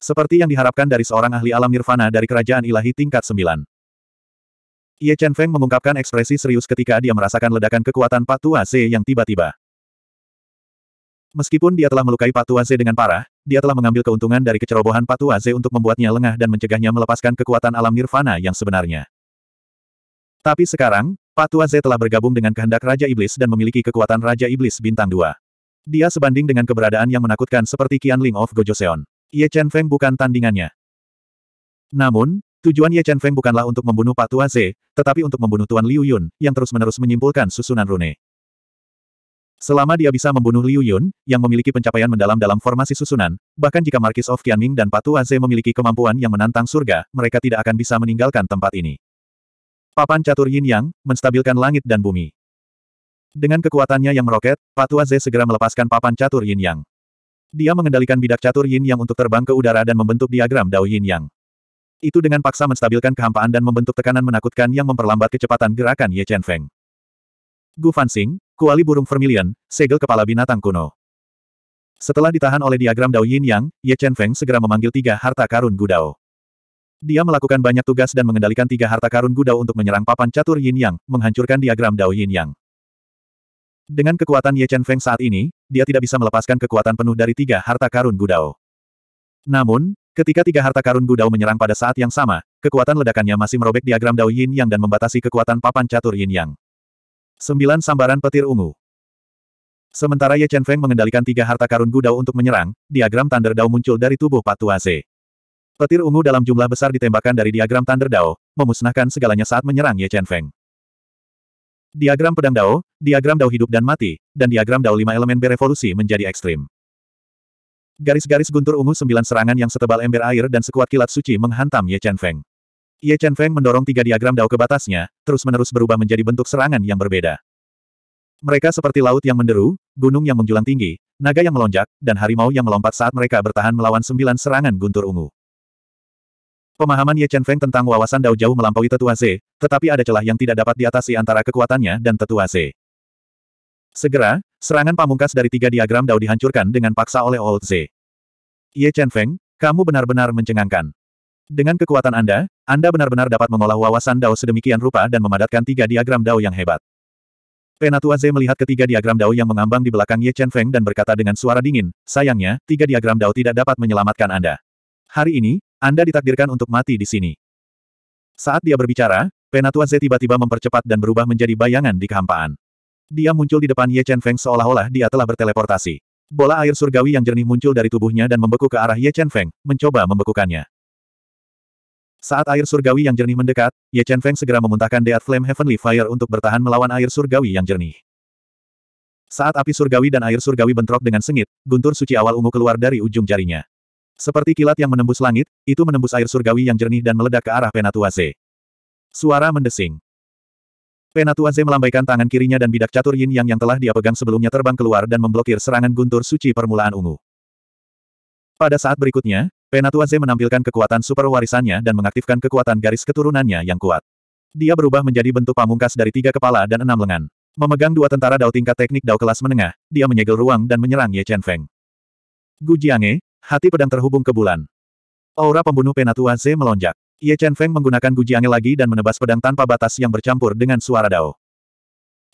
Seperti yang diharapkan dari seorang ahli alam nirvana dari kerajaan ilahi tingkat 9. Ye Chen Feng mengungkapkan ekspresi serius ketika dia merasakan ledakan kekuatan Patua Z yang tiba-tiba. Meskipun dia telah melukai Patua Z dengan parah, dia telah mengambil keuntungan dari kecerobohan Patua Z untuk membuatnya lengah dan mencegahnya melepaskan kekuatan alam nirvana yang sebenarnya. Tapi sekarang, Patua Z telah bergabung dengan kehendak Raja Iblis dan memiliki kekuatan Raja Iblis bintang 2. Dia sebanding dengan keberadaan yang menakutkan seperti Qianling of Gojoseon. Ye Chen Feng bukan tandingannya. Namun, tujuan Ye Chen Feng bukanlah untuk membunuh Pak Tua Ze, tetapi untuk membunuh Tuan Liu Yun, yang terus-menerus menyimpulkan susunan rune. Selama dia bisa membunuh Liu Yun, yang memiliki pencapaian mendalam dalam formasi susunan, bahkan jika Markis of Tianming dan Pak Tua Ze memiliki kemampuan yang menantang surga, mereka tidak akan bisa meninggalkan tempat ini. Papan catur yin yang, menstabilkan langit dan bumi. Dengan kekuatannya yang meroket, Pak Tua Ze segera melepaskan papan catur yin yang. Dia mengendalikan bidak catur yin yang untuk terbang ke udara dan membentuk diagram dao yin yang. Itu dengan paksa menstabilkan kehampaan dan membentuk tekanan menakutkan yang memperlambat kecepatan gerakan Ye Chen Feng. Gu Fansing, kuali burung vermilion, segel kepala binatang kuno. Setelah ditahan oleh diagram Dao Yin Yang, Ye Chen Feng segera memanggil tiga harta karun Gudao. Dia melakukan banyak tugas dan mengendalikan tiga harta karun Gudao untuk menyerang papan catur Yin Yang, menghancurkan diagram Dao Yin Yang. Dengan kekuatan Ye Chen Feng saat ini, dia tidak bisa melepaskan kekuatan penuh dari tiga harta karun Gudao. Namun, ketika tiga harta karun Gudao menyerang pada saat yang sama, kekuatan ledakannya masih merobek diagram Dao Yin Yang dan membatasi kekuatan papan catur Yin Yang. Sembilan sambaran petir ungu. Sementara Ye Chen Feng mengendalikan tiga harta karun Gudao untuk menyerang, diagram Thunder Dao muncul dari tubuh Patu Petir ungu dalam jumlah besar ditembakkan dari diagram Thunder Dao, memusnahkan segalanya saat menyerang Ye Chen Feng. Diagram pedang Dao, diagram Dao hidup dan mati, dan diagram Dao lima elemen berevolusi menjadi ekstrim. Garis-garis guntur ungu sembilan serangan yang setebal ember air dan sekuat kilat suci menghantam Ye Chen Feng. Ye Chen Feng mendorong tiga diagram Dao ke batasnya, terus-menerus berubah menjadi bentuk serangan yang berbeda. Mereka seperti laut yang menderu, gunung yang menjulang tinggi, naga yang melonjak, dan harimau yang melompat saat mereka bertahan melawan sembilan serangan guntur ungu. Pemahaman Ye Chen Feng tentang wawasan Dao jauh melampaui tetua Z, tetapi ada celah yang tidak dapat diatasi antara kekuatannya dan tetua Z. Segera, serangan pamungkas dari tiga diagram Dao dihancurkan dengan paksa oleh Old Z. Ye Chen Feng, kamu benar-benar mencengangkan. Dengan kekuatan Anda, Anda benar-benar dapat mengolah wawasan Dao sedemikian rupa dan memadatkan tiga diagram Dao yang hebat. Penatua Z melihat ketiga diagram Dao yang mengambang di belakang Ye Chen Feng dan berkata dengan suara dingin, sayangnya, tiga diagram Dao tidak dapat menyelamatkan Anda. Hari ini, anda ditakdirkan untuk mati di sini. Saat dia berbicara, Penatua Z tiba-tiba mempercepat dan berubah menjadi bayangan di kehampaan. Dia muncul di depan Ye Chen Feng seolah-olah dia telah berteleportasi. Bola air surgawi yang jernih muncul dari tubuhnya dan membeku ke arah Ye Chen Feng, mencoba membekukannya. Saat air surgawi yang jernih mendekat, Ye Chen Feng segera memuntahkan Death Flame Heavenly Fire untuk bertahan melawan air surgawi yang jernih. Saat api surgawi dan air surgawi bentrok dengan sengit, guntur suci awal ungu keluar dari ujung jarinya. Seperti kilat yang menembus langit, itu menembus air surgawi yang jernih dan meledak ke arah Penatuase. Suara mendesing. Penatuase melambaikan tangan kirinya dan bidak catur yin yang yang telah dia pegang sebelumnya terbang keluar dan memblokir serangan guntur suci permulaan ungu. Pada saat berikutnya, Penatuase menampilkan kekuatan super warisannya dan mengaktifkan kekuatan garis keturunannya yang kuat. Dia berubah menjadi bentuk pamungkas dari tiga kepala dan enam lengan. Memegang dua tentara dao tingkat teknik dao kelas menengah, dia menyegel ruang dan menyerang Ye Chen Feng. Gu Jiange, Hati pedang terhubung ke bulan. Aura pembunuh Penatua Z melonjak. Ye Chen Feng menggunakan guji angin lagi dan menebas pedang tanpa batas yang bercampur dengan suara Dao.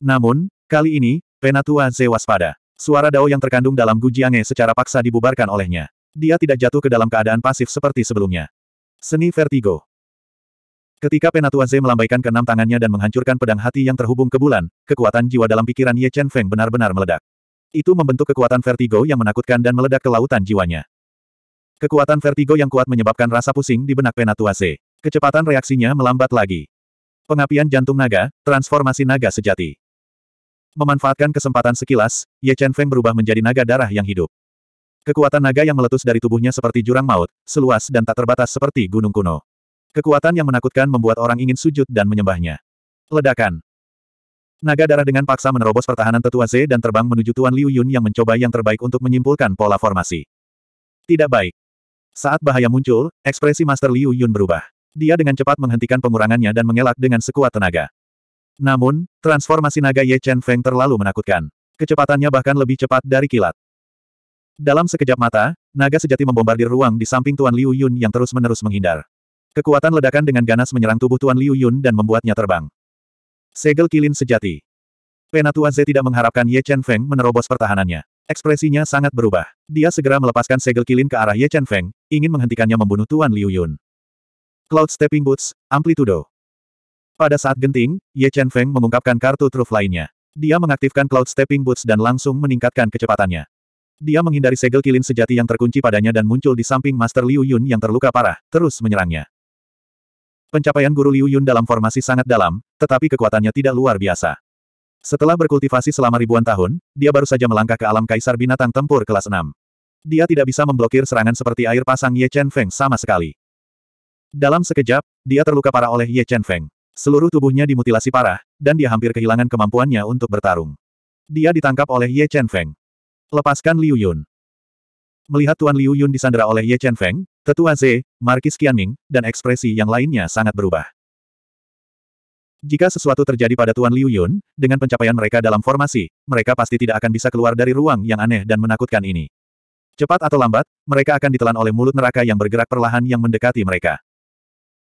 Namun, kali ini, Penatua Z waspada. Suara Dao yang terkandung dalam guji angin secara paksa dibubarkan olehnya. Dia tidak jatuh ke dalam keadaan pasif seperti sebelumnya. Seni Vertigo Ketika Penatua Z melambaikan keenam tangannya dan menghancurkan pedang hati yang terhubung ke bulan, kekuatan jiwa dalam pikiran Ye Chen Feng benar-benar meledak. Itu membentuk kekuatan vertigo yang menakutkan dan meledak ke lautan jiwanya. Kekuatan vertigo yang kuat menyebabkan rasa pusing di benak Penatuase. Kecepatan reaksinya melambat lagi. Pengapian jantung naga, transformasi naga sejati. Memanfaatkan kesempatan sekilas, Ye Chen Feng berubah menjadi naga darah yang hidup. Kekuatan naga yang meletus dari tubuhnya seperti jurang maut, seluas dan tak terbatas seperti gunung kuno. Kekuatan yang menakutkan membuat orang ingin sujud dan menyembahnya. Ledakan. Naga darah dengan paksa menerobos pertahanan tetua Z dan terbang menuju Tuan Liu Yun yang mencoba yang terbaik untuk menyimpulkan pola formasi. Tidak baik. Saat bahaya muncul, ekspresi Master Liu Yun berubah. Dia dengan cepat menghentikan pengurangannya dan mengelak dengan sekuat tenaga. Namun, transformasi naga Ye Chen Feng terlalu menakutkan. Kecepatannya bahkan lebih cepat dari kilat. Dalam sekejap mata, naga sejati membombardir ruang di samping Tuan Liu Yun yang terus-menerus menghindar. Kekuatan ledakan dengan ganas menyerang tubuh Tuan Liu Yun dan membuatnya terbang. Segel kilin sejati. Penatua Z tidak mengharapkan Ye Chen Feng menerobos pertahanannya. Ekspresinya sangat berubah. Dia segera melepaskan segel kilin ke arah Ye Chen Feng, ingin menghentikannya membunuh Tuan Liu Yun. Cloud Stepping Boots, Amplitudo. Pada saat genting, Ye Chen Feng mengungkapkan kartu truf lainnya. Dia mengaktifkan Cloud Stepping Boots dan langsung meningkatkan kecepatannya. Dia menghindari segel kilin sejati yang terkunci padanya dan muncul di samping Master Liu Yun yang terluka parah, terus menyerangnya. Pencapaian guru Liu Yun dalam formasi sangat dalam, tetapi kekuatannya tidak luar biasa. Setelah berkultivasi selama ribuan tahun, dia baru saja melangkah ke alam kaisar binatang tempur kelas 6 dia tidak bisa memblokir serangan seperti air pasang Ye Chen Feng sama sekali. Dalam sekejap, dia terluka parah oleh Ye Chen Feng. Seluruh tubuhnya dimutilasi parah, dan dia hampir kehilangan kemampuannya untuk bertarung. Dia ditangkap oleh Ye Chen Feng. Lepaskan Liu Yun. Melihat Tuan Liu Yun disandera oleh Ye Chen Feng, Tetua Ze, Markis Qianming, dan ekspresi yang lainnya sangat berubah. Jika sesuatu terjadi pada Tuan Liu Yun, dengan pencapaian mereka dalam formasi, mereka pasti tidak akan bisa keluar dari ruang yang aneh dan menakutkan ini. Cepat atau lambat, mereka akan ditelan oleh mulut neraka yang bergerak perlahan yang mendekati mereka.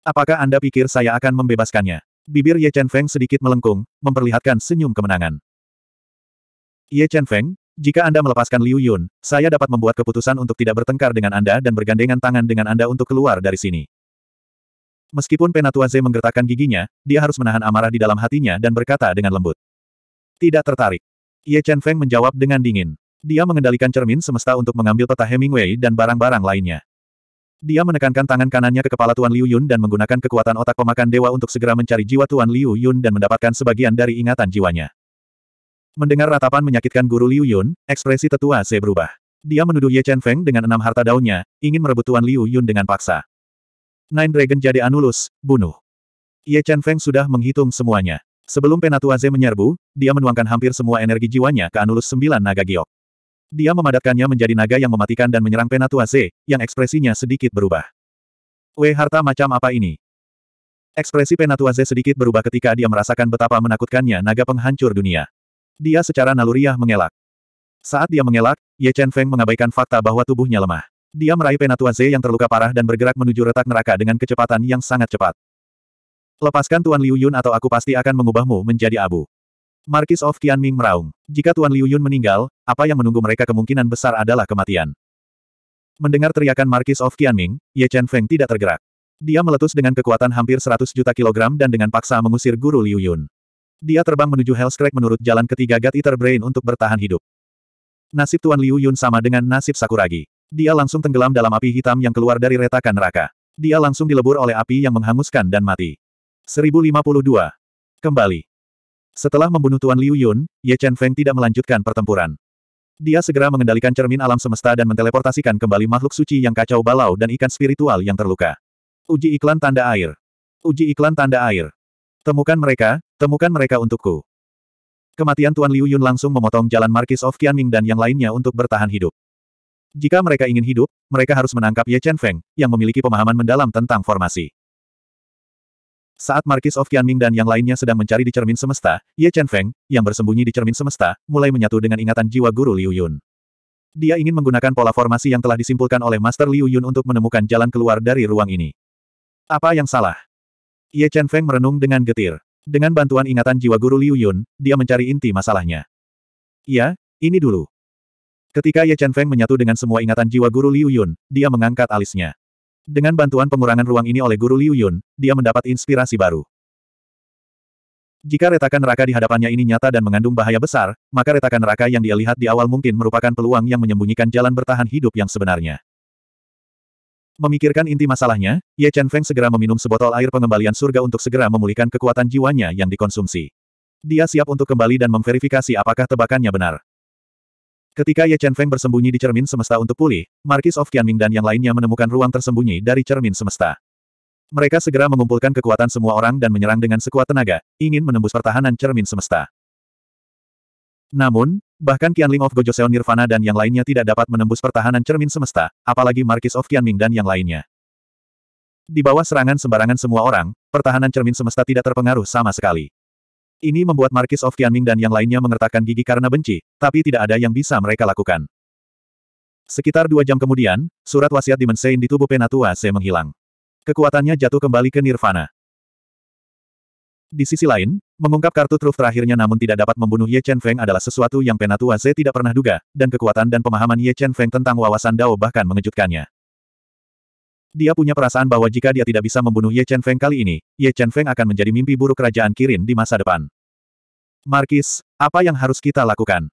Apakah Anda pikir saya akan membebaskannya? Bibir Ye Chen Feng sedikit melengkung, memperlihatkan senyum kemenangan. Ye Chen Feng, jika Anda melepaskan Liu Yun, saya dapat membuat keputusan untuk tidak bertengkar dengan Anda dan bergandengan tangan dengan Anda untuk keluar dari sini. Meskipun Penatua Ze menggertakkan giginya, dia harus menahan amarah di dalam hatinya dan berkata dengan lembut. Tidak tertarik. Ye Chen Feng menjawab dengan dingin. Dia mengendalikan cermin semesta untuk mengambil peta Hemingway dan barang-barang lainnya. Dia menekankan tangan kanannya ke kepala Tuan Liu Yun dan menggunakan kekuatan otak pemakan dewa untuk segera mencari jiwa Tuan Liu Yun dan mendapatkan sebagian dari ingatan jiwanya. Mendengar ratapan menyakitkan guru Liu Yun, ekspresi tetua Z berubah. Dia menuduh Ye Chen Feng dengan enam harta daunnya, ingin merebut Tuan Liu Yun dengan paksa. Nine Dragon jadi Anulus, bunuh. Ye Chen Feng sudah menghitung semuanya. Sebelum Penatua Ze menyerbu, dia menuangkan hampir semua energi jiwanya ke Anulus Sembilan Naga Giok. Dia memadatkannya menjadi naga yang mematikan dan menyerang Penatua Z, yang ekspresinya sedikit berubah. Weh harta macam apa ini? Ekspresi Penatua Z sedikit berubah ketika dia merasakan betapa menakutkannya naga penghancur dunia. Dia secara naluriah mengelak. Saat dia mengelak, Ye Chen Feng mengabaikan fakta bahwa tubuhnya lemah. Dia meraih Penatua Z yang terluka parah dan bergerak menuju retak neraka dengan kecepatan yang sangat cepat. Lepaskan Tuan Liu Yun atau aku pasti akan mengubahmu menjadi abu. Markis of Qianming meraung. Jika Tuan Liu Yun meninggal, apa yang menunggu mereka kemungkinan besar adalah kematian. Mendengar teriakan Markis of Qianming, Ye Chen Feng tidak tergerak. Dia meletus dengan kekuatan hampir 100 juta kilogram dan dengan paksa mengusir guru Liu Yun. Dia terbang menuju Hell's Crack menurut jalan ketiga God Eater Brain untuk bertahan hidup. Nasib Tuan Liu Yun sama dengan nasib Sakuragi. Dia langsung tenggelam dalam api hitam yang keluar dari retakan neraka. Dia langsung dilebur oleh api yang menghanguskan dan mati. 1052. Kembali. Setelah membunuh Tuan Liu Yun, Ye Chen Feng tidak melanjutkan pertempuran. Dia segera mengendalikan cermin alam semesta dan menteleportasikan kembali makhluk suci yang kacau balau dan ikan spiritual yang terluka. Uji iklan tanda air. Uji iklan tanda air. Temukan mereka, temukan mereka untukku. Kematian Tuan Liu Yun langsung memotong jalan Markis of Qianming dan yang lainnya untuk bertahan hidup. Jika mereka ingin hidup, mereka harus menangkap Ye Chen Feng, yang memiliki pemahaman mendalam tentang formasi. Saat Markis of Qianming dan yang lainnya sedang mencari di cermin semesta, Ye Chen Feng, yang bersembunyi di cermin semesta, mulai menyatu dengan ingatan jiwa guru Liu Yun. Dia ingin menggunakan pola formasi yang telah disimpulkan oleh Master Liu Yun untuk menemukan jalan keluar dari ruang ini. Apa yang salah? Ye Chen Feng merenung dengan getir. Dengan bantuan ingatan jiwa guru Liu Yun, dia mencari inti masalahnya. Ya, ini dulu. Ketika Ye Chen Feng menyatu dengan semua ingatan jiwa guru Liu Yun, dia mengangkat alisnya. Dengan bantuan pengurangan ruang ini oleh Guru Liu Yun, dia mendapat inspirasi baru. Jika retakan neraka di hadapannya ini nyata dan mengandung bahaya besar, maka retakan neraka yang dia lihat di awal mungkin merupakan peluang yang menyembunyikan jalan bertahan hidup yang sebenarnya. Memikirkan inti masalahnya, Ye Chen Feng segera meminum sebotol air pengembalian surga untuk segera memulihkan kekuatan jiwanya yang dikonsumsi. Dia siap untuk kembali dan memverifikasi apakah tebakannya benar. Ketika Ye Chen Feng bersembunyi di cermin semesta untuk pulih, Markis of Qianming dan yang lainnya menemukan ruang tersembunyi dari cermin semesta. Mereka segera mengumpulkan kekuatan semua orang dan menyerang dengan sekuat tenaga, ingin menembus pertahanan cermin semesta. Namun, bahkan Qianling of Gojoseon Nirvana dan yang lainnya tidak dapat menembus pertahanan cermin semesta, apalagi Markis of Qianming dan yang lainnya. Di bawah serangan sembarangan semua orang, pertahanan cermin semesta tidak terpengaruh sama sekali. Ini membuat Markis of Tianming dan yang lainnya mengertakkan gigi karena benci, tapi tidak ada yang bisa mereka lakukan. Sekitar dua jam kemudian, surat wasiat dimensain di tubuh Penatua Se menghilang. Kekuatannya jatuh kembali ke Nirvana. Di sisi lain, mengungkap kartu truf terakhirnya namun tidak dapat membunuh Ye Chen Feng adalah sesuatu yang Penatua Se tidak pernah duga, dan kekuatan dan pemahaman Ye Chen Feng tentang wawasan Dao bahkan mengejutkannya. Dia punya perasaan bahwa jika dia tidak bisa membunuh Ye Chen Feng kali ini, Ye Chen Feng akan menjadi mimpi buruk kerajaan Kirin di masa depan. Markis, apa yang harus kita lakukan?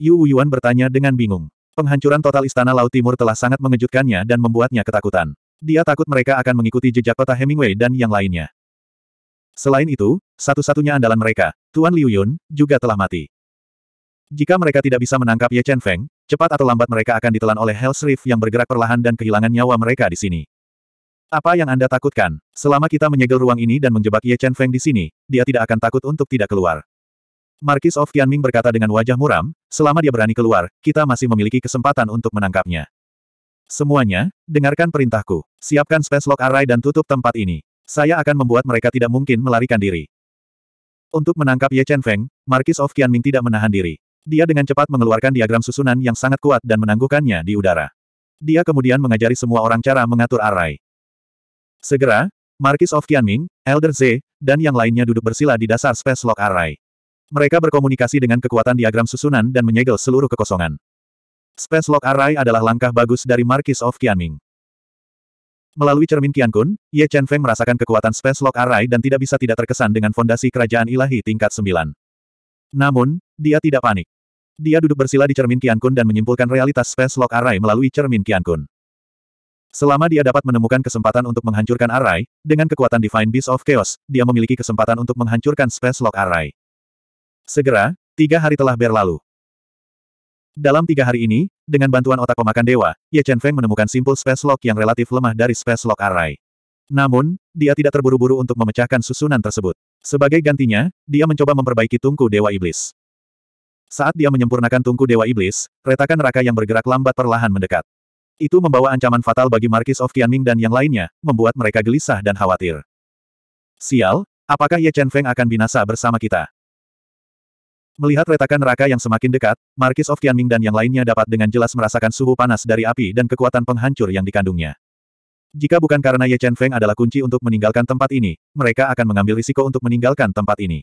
Yu Wuyuan bertanya dengan bingung. Penghancuran total Istana Laut Timur telah sangat mengejutkannya dan membuatnya ketakutan. Dia takut mereka akan mengikuti jejak peta Hemingway dan yang lainnya. Selain itu, satu-satunya andalan mereka, Tuan Liu Yun, juga telah mati. Jika mereka tidak bisa menangkap Ye Chen Feng, cepat atau lambat mereka akan ditelan oleh Hell's Reef yang bergerak perlahan dan kehilangan nyawa mereka di sini. Apa yang Anda takutkan? Selama kita menyegel ruang ini dan menjebak Ye Chen Feng di sini, dia tidak akan takut untuk tidak keluar. Markis of Tianming berkata dengan wajah muram, selama dia berani keluar, kita masih memiliki kesempatan untuk menangkapnya. Semuanya, dengarkan perintahku. Siapkan space lock array dan tutup tempat ini. Saya akan membuat mereka tidak mungkin melarikan diri. Untuk menangkap Ye Chen Feng, Markis of Tianming tidak menahan diri. Dia dengan cepat mengeluarkan diagram susunan yang sangat kuat dan menangguhkannya di udara. Dia kemudian mengajari semua orang cara mengatur array. Segera, Markis of Qianming, Elder Z, dan yang lainnya duduk bersila di dasar Space Lock Array. Mereka berkomunikasi dengan kekuatan diagram susunan dan menyegel seluruh kekosongan. Space Lock Array adalah langkah bagus dari Markis of Qianming. Melalui cermin Qiankun, Ye Chen Feng merasakan kekuatan Space Lock Array dan tidak bisa tidak terkesan dengan fondasi kerajaan ilahi tingkat 9. Namun, dia tidak panik. Dia duduk bersila di cermin Qiankun dan menyimpulkan realitas Space Lock Array melalui cermin Qiankun. Selama dia dapat menemukan kesempatan untuk menghancurkan Arai, dengan kekuatan Divine Beast of Chaos, dia memiliki kesempatan untuk menghancurkan Space Lock Arai. Segera, tiga hari telah berlalu. Dalam tiga hari ini, dengan bantuan otak pemakan dewa, Ye Chen Feng menemukan simpul Space Lock yang relatif lemah dari Space Lock Arai. Namun, dia tidak terburu-buru untuk memecahkan susunan tersebut. Sebagai gantinya, dia mencoba memperbaiki tungku Dewa Iblis. Saat dia menyempurnakan tungku Dewa Iblis, retakan neraka yang bergerak lambat perlahan mendekat. Itu membawa ancaman fatal bagi Markis of Tianming dan yang lainnya, membuat mereka gelisah dan khawatir. Sial, apakah Ye Chen Feng akan binasa bersama kita? Melihat retakan neraka yang semakin dekat, Markis of Tianming dan yang lainnya dapat dengan jelas merasakan suhu panas dari api dan kekuatan penghancur yang dikandungnya. Jika bukan karena Ye Chen Feng adalah kunci untuk meninggalkan tempat ini, mereka akan mengambil risiko untuk meninggalkan tempat ini.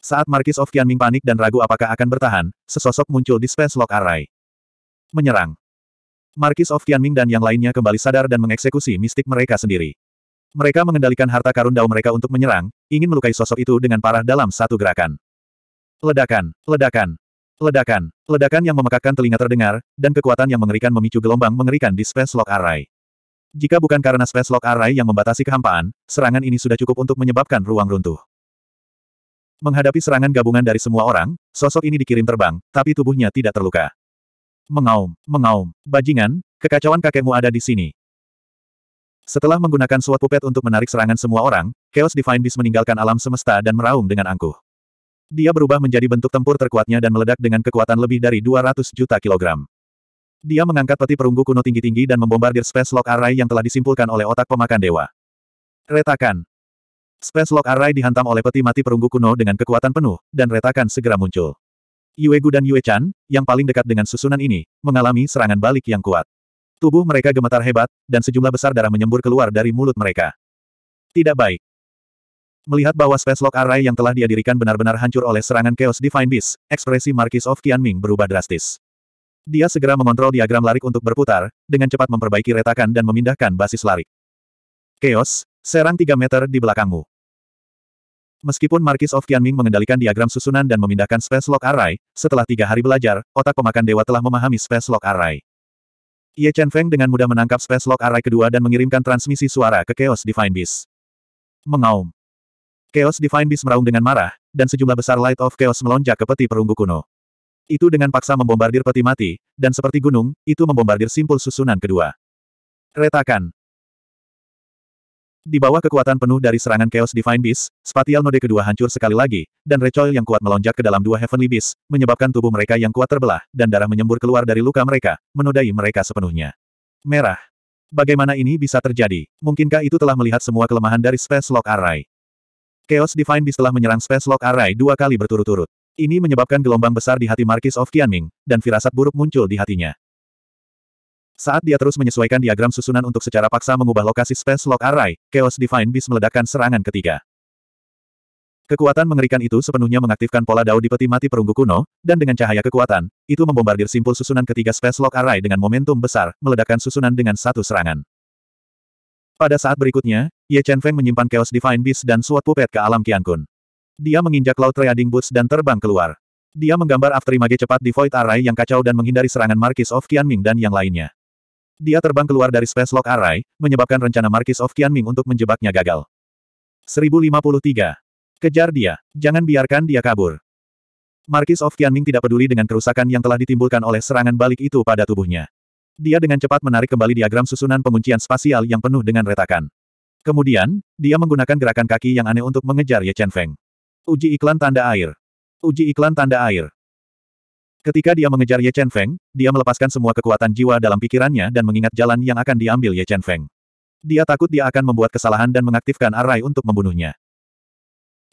Saat Markis of Tianming panik dan ragu apakah akan bertahan, sesosok muncul di Space Lock Array. Menyerang. Markis of Tianming dan yang lainnya kembali sadar dan mengeksekusi mistik mereka sendiri. Mereka mengendalikan harta karun dao mereka untuk menyerang, ingin melukai sosok itu dengan parah dalam satu gerakan. Ledakan, ledakan, ledakan, ledakan yang memekakkan telinga terdengar, dan kekuatan yang mengerikan memicu gelombang mengerikan di Space Lock Array. Jika bukan karena Space Lock Array yang membatasi kehampaan, serangan ini sudah cukup untuk menyebabkan ruang runtuh. Menghadapi serangan gabungan dari semua orang, sosok ini dikirim terbang, tapi tubuhnya tidak terluka. Mengaum, mengaum, bajingan, kekacauan kakekmu ada di sini. Setelah menggunakan suatu pupet untuk menarik serangan semua orang, Chaos Divine Beast meninggalkan alam semesta dan meraung dengan angkuh. Dia berubah menjadi bentuk tempur terkuatnya dan meledak dengan kekuatan lebih dari 200 juta kilogram. Dia mengangkat peti perunggu kuno tinggi-tinggi dan membombardir Space Lock Array yang telah disimpulkan oleh otak pemakan dewa. Retakan, Space Lock Array dihantam oleh peti mati perunggu kuno dengan kekuatan penuh, dan retakan segera muncul. Yuegu dan Yue Chan, yang paling dekat dengan susunan ini, mengalami serangan balik yang kuat. Tubuh mereka gemetar hebat, dan sejumlah besar darah menyembur keluar dari mulut mereka. Tidak baik. Melihat bahwa Space Lock Array yang telah dia dirikan benar-benar hancur oleh serangan Chaos Divine Beast, ekspresi Marquis of Qianming berubah drastis. Dia segera mengontrol diagram larik untuk berputar, dengan cepat memperbaiki retakan dan memindahkan basis larik. Chaos, serang 3 meter di belakangmu. Meskipun Markis of Qianming mengendalikan diagram susunan dan memindahkan space lock array, setelah tiga hari belajar, otak pemakan dewa telah memahami space lock array. Ye Chen Feng dengan mudah menangkap space lock array kedua dan mengirimkan transmisi suara ke Chaos Divine Beast. Mengaum. Chaos Divine Beast meraung dengan marah, dan sejumlah besar Light of Chaos melonjak ke peti perunggu kuno. Itu dengan paksa membombardir peti mati, dan seperti gunung, itu membombardir simpul susunan kedua. Retakan. Di bawah kekuatan penuh dari serangan Chaos Divine Beast, Spatial Node kedua hancur sekali lagi, dan recoil yang kuat melonjak ke dalam dua Heavenly Beast, menyebabkan tubuh mereka yang kuat terbelah, dan darah menyembur keluar dari luka mereka, menodai mereka sepenuhnya. Merah. Bagaimana ini bisa terjadi? Mungkinkah itu telah melihat semua kelemahan dari Space Lock Array? Chaos Divine Beast telah menyerang Space Lock Array dua kali berturut-turut. Ini menyebabkan gelombang besar di hati Markis of Qianming, dan firasat buruk muncul di hatinya. Saat dia terus menyesuaikan diagram susunan untuk secara paksa mengubah lokasi space lock array, Chaos Divine Beast meledakkan serangan ketiga. Kekuatan mengerikan itu sepenuhnya mengaktifkan pola dao di peti mati perunggu kuno, dan dengan cahaya kekuatan, itu membombardir simpul susunan ketiga space lock array dengan momentum besar, meledakkan susunan dengan satu serangan. Pada saat berikutnya, Ye Chen Feng menyimpan Chaos Divine Beast dan Sword pupet ke alam Kun. Dia menginjak laut Trading Boots dan terbang keluar. Dia menggambar aftermage cepat di Void Array yang kacau dan menghindari serangan Marquis of Qianming dan yang lainnya. Dia terbang keluar dari Space Lock Array, menyebabkan rencana Markis of Qianming untuk menjebaknya gagal. 1053. Kejar dia. Jangan biarkan dia kabur. Markis of Qianming tidak peduli dengan kerusakan yang telah ditimbulkan oleh serangan balik itu pada tubuhnya. Dia dengan cepat menarik kembali diagram susunan penguncian spasial yang penuh dengan retakan. Kemudian, dia menggunakan gerakan kaki yang aneh untuk mengejar Ye Chen Feng. Uji iklan tanda air. Uji iklan tanda air. Ketika dia mengejar Ye Chen Feng, dia melepaskan semua kekuatan jiwa dalam pikirannya dan mengingat jalan yang akan diambil Ye Chen Feng. Dia takut dia akan membuat kesalahan dan mengaktifkan Arai untuk membunuhnya.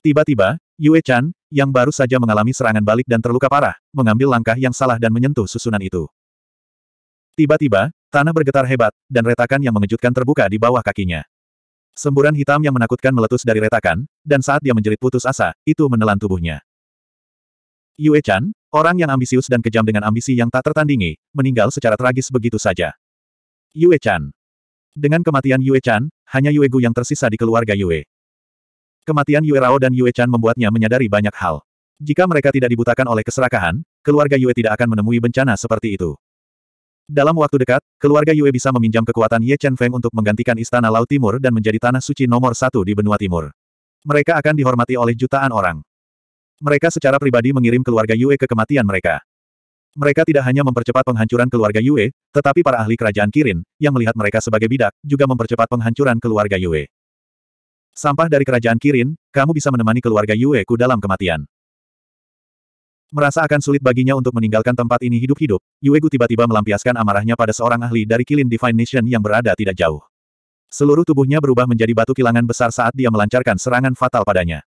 Tiba-tiba, Yue Chan, yang baru saja mengalami serangan balik dan terluka parah, mengambil langkah yang salah dan menyentuh susunan itu. Tiba-tiba, tanah bergetar hebat, dan retakan yang mengejutkan terbuka di bawah kakinya. Semburan hitam yang menakutkan meletus dari retakan, dan saat dia menjerit putus asa, itu menelan tubuhnya. Yue Chan, orang yang ambisius dan kejam dengan ambisi yang tak tertandingi, meninggal secara tragis begitu saja. Yue Chan. Dengan kematian Yue Chan, hanya Yue Gu yang tersisa di keluarga Yue. Kematian Yue Rao dan Yue Chan membuatnya menyadari banyak hal. Jika mereka tidak dibutakan oleh keserakahan, keluarga Yue tidak akan menemui bencana seperti itu. Dalam waktu dekat, keluarga Yue bisa meminjam kekuatan Ye Chen Feng untuk menggantikan Istana Laut Timur dan menjadi tanah suci nomor satu di benua timur. Mereka akan dihormati oleh jutaan orang. Mereka secara pribadi mengirim keluarga Yue ke kematian mereka. Mereka tidak hanya mempercepat penghancuran keluarga Yue, tetapi para ahli kerajaan Kirin, yang melihat mereka sebagai bidak, juga mempercepat penghancuran keluarga Yue. Sampah dari kerajaan Kirin, kamu bisa menemani keluarga Yue ku dalam kematian. Merasa akan sulit baginya untuk meninggalkan tempat ini hidup-hidup, Yuegu tiba-tiba melampiaskan amarahnya pada seorang ahli dari Kilin Divine Nation yang berada tidak jauh. Seluruh tubuhnya berubah menjadi batu kilangan besar saat dia melancarkan serangan fatal padanya.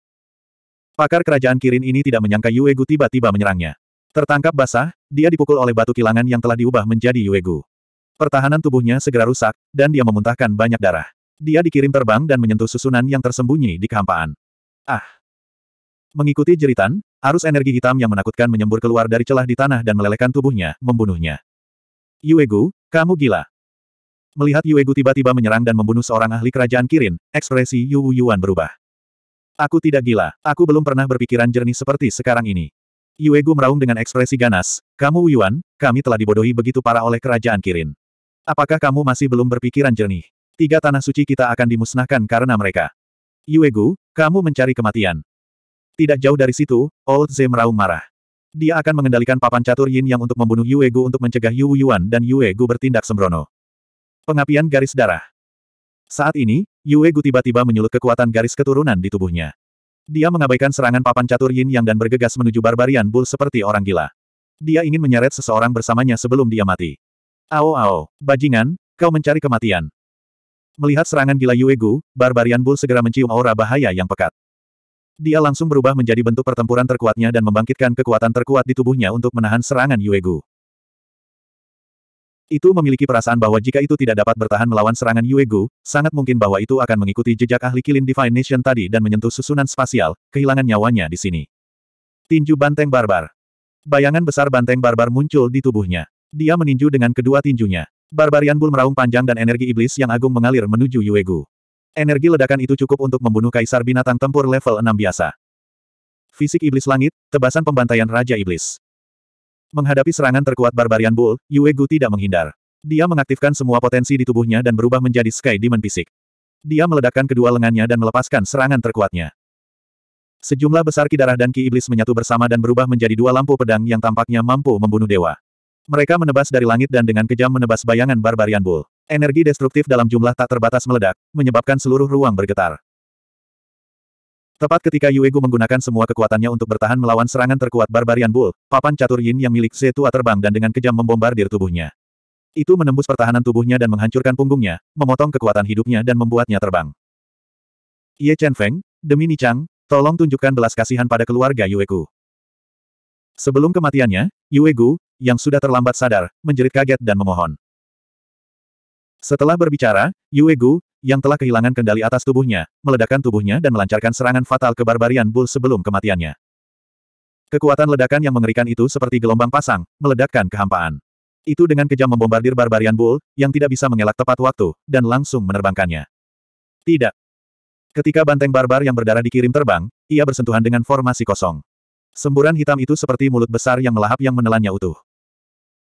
Pakar kerajaan Kirin ini tidak menyangka Yuegu tiba-tiba menyerangnya. Tertangkap basah, dia dipukul oleh batu kilangan yang telah diubah menjadi Yuegu. Pertahanan tubuhnya segera rusak, dan dia memuntahkan banyak darah. Dia dikirim terbang dan menyentuh susunan yang tersembunyi di kehampaan. Ah! Mengikuti jeritan, arus energi hitam yang menakutkan menyembur keluar dari celah di tanah dan melelehkan tubuhnya, membunuhnya. Yuegu, kamu gila! Melihat Yuegu tiba-tiba menyerang dan membunuh seorang ahli kerajaan Kirin, ekspresi Yu Yuan berubah. Aku tidak gila. Aku belum pernah berpikiran jernih seperti sekarang ini. Yuegu meraung dengan ekspresi ganas. Kamu Yuan, kami telah dibodohi begitu parah oleh kerajaan Kirin. Apakah kamu masih belum berpikiran jernih? Tiga tanah suci kita akan dimusnahkan karena mereka. Yuegu, kamu mencari kematian. Tidak jauh dari situ, Old Ze meraung marah. Dia akan mengendalikan papan catur yin yang untuk membunuh Yuegu untuk mencegah Yu Yuan dan Yuegu bertindak sembrono. Pengapian garis darah. Saat ini, Yue Gu tiba-tiba menyulut kekuatan garis keturunan di tubuhnya. Dia mengabaikan serangan papan catur Yin Yang dan bergegas menuju Barbarian Bull seperti orang gila. Dia ingin menyeret seseorang bersamanya sebelum dia mati. Ao ao, bajingan, kau mencari kematian. Melihat serangan gila Yue Gu, Barbarian Bull segera mencium aura bahaya yang pekat. Dia langsung berubah menjadi bentuk pertempuran terkuatnya dan membangkitkan kekuatan terkuat di tubuhnya untuk menahan serangan Yue Gu. Itu memiliki perasaan bahwa jika itu tidak dapat bertahan melawan serangan Yuegu, sangat mungkin bahwa itu akan mengikuti jejak ahli kilin Divine Nation tadi dan menyentuh susunan spasial, kehilangan nyawanya di sini. Tinju Banteng Barbar Bayangan besar Banteng Barbar muncul di tubuhnya. Dia meninju dengan kedua tinjunya. Barbarian Bull meraung panjang dan energi iblis yang agung mengalir menuju Yuegu. Energi ledakan itu cukup untuk membunuh kaisar binatang tempur level 6 biasa. Fisik iblis langit, tebasan pembantaian Raja Iblis. Menghadapi serangan terkuat Barbarian Bull, Yue Gu tidak menghindar. Dia mengaktifkan semua potensi di tubuhnya dan berubah menjadi Sky Demon Fisik. Dia meledakkan kedua lengannya dan melepaskan serangan terkuatnya. Sejumlah besar ki darah dan ki iblis menyatu bersama dan berubah menjadi dua lampu pedang yang tampaknya mampu membunuh dewa. Mereka menebas dari langit dan dengan kejam menebas bayangan Barbarian Bull. Energi destruktif dalam jumlah tak terbatas meledak, menyebabkan seluruh ruang bergetar. Tepat ketika Yuegu menggunakan semua kekuatannya untuk bertahan melawan serangan terkuat Barbarian Bull, papan catur Yin yang milik Zetua terbang dan dengan kejam membombardir tubuhnya. Itu menembus pertahanan tubuhnya dan menghancurkan punggungnya, memotong kekuatan hidupnya dan membuatnya terbang. Ye Chen Feng, demi Nichang, tolong tunjukkan belas kasihan pada keluarga Yuegu. Sebelum kematiannya, Yuegu, yang sudah terlambat sadar, menjerit kaget dan memohon. Setelah berbicara, Yuegu, yang telah kehilangan kendali atas tubuhnya, meledakkan tubuhnya dan melancarkan serangan fatal ke Barbarian Bull sebelum kematiannya. Kekuatan ledakan yang mengerikan itu seperti gelombang pasang, meledakkan kehampaan. Itu dengan kejam membombardir Barbarian Bull, yang tidak bisa mengelak tepat waktu, dan langsung menerbangkannya. Tidak. Ketika banteng barbar yang berdarah dikirim terbang, ia bersentuhan dengan formasi kosong. Semburan hitam itu seperti mulut besar yang melahap yang menelannya utuh.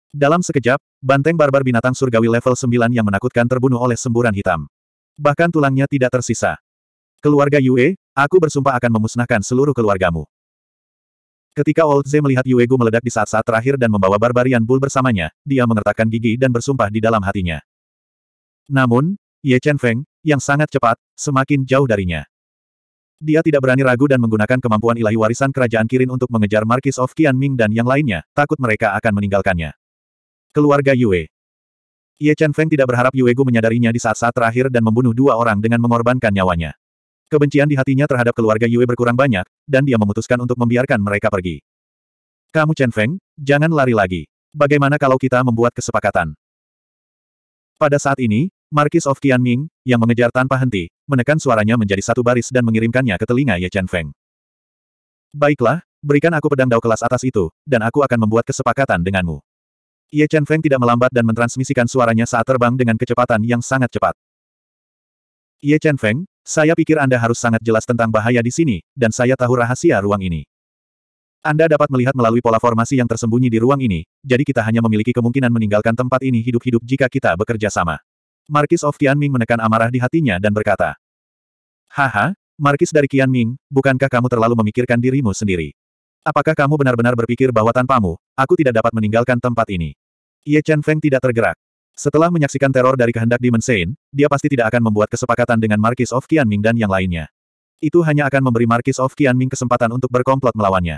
Dalam sekejap, banteng barbar binatang surgawi level 9 yang menakutkan terbunuh oleh semburan hitam. Bahkan tulangnya tidak tersisa. Keluarga Yue, aku bersumpah akan memusnahkan seluruh keluargamu. Ketika Old Ze melihat Yue Gu meledak di saat-saat terakhir dan membawa Barbarian Bull bersamanya, dia mengertakkan gigi dan bersumpah di dalam hatinya. Namun, Ye Chen Feng, yang sangat cepat, semakin jauh darinya. Dia tidak berani ragu dan menggunakan kemampuan ilahi warisan kerajaan Kirin untuk mengejar Markis of Qianming dan yang lainnya, takut mereka akan meninggalkannya. Keluarga Yue Ye Chen Feng tidak berharap Yue Gu menyadarinya di saat-saat terakhir dan membunuh dua orang dengan mengorbankan nyawanya. Kebencian di hatinya terhadap keluarga Yue berkurang banyak, dan dia memutuskan untuk membiarkan mereka pergi. Kamu Chen Feng, jangan lari lagi. Bagaimana kalau kita membuat kesepakatan? Pada saat ini, Marquis of Qianming, yang mengejar tanpa henti, menekan suaranya menjadi satu baris dan mengirimkannya ke telinga Ye Chen Feng. Baiklah, berikan aku pedang dao kelas atas itu, dan aku akan membuat kesepakatan denganmu. Ye Chen Feng tidak melambat dan mentransmisikan suaranya saat terbang dengan kecepatan yang sangat cepat. Ye Chen Feng, saya pikir Anda harus sangat jelas tentang bahaya di sini, dan saya tahu rahasia ruang ini. Anda dapat melihat melalui pola formasi yang tersembunyi di ruang ini, jadi kita hanya memiliki kemungkinan meninggalkan tempat ini hidup-hidup jika kita bekerja sama. Markis of Tianming menekan amarah di hatinya dan berkata, Haha, Markis dari Qianming, bukankah kamu terlalu memikirkan dirimu sendiri? Apakah kamu benar-benar berpikir bahwa tanpamu, aku tidak dapat meninggalkan tempat ini? Ye Chen Feng tidak tergerak. Setelah menyaksikan teror dari kehendak Demon Saint, dia pasti tidak akan membuat kesepakatan dengan Marquis of Qianming dan yang lainnya. Itu hanya akan memberi Marquis of Qianming kesempatan untuk berkomplot melawannya.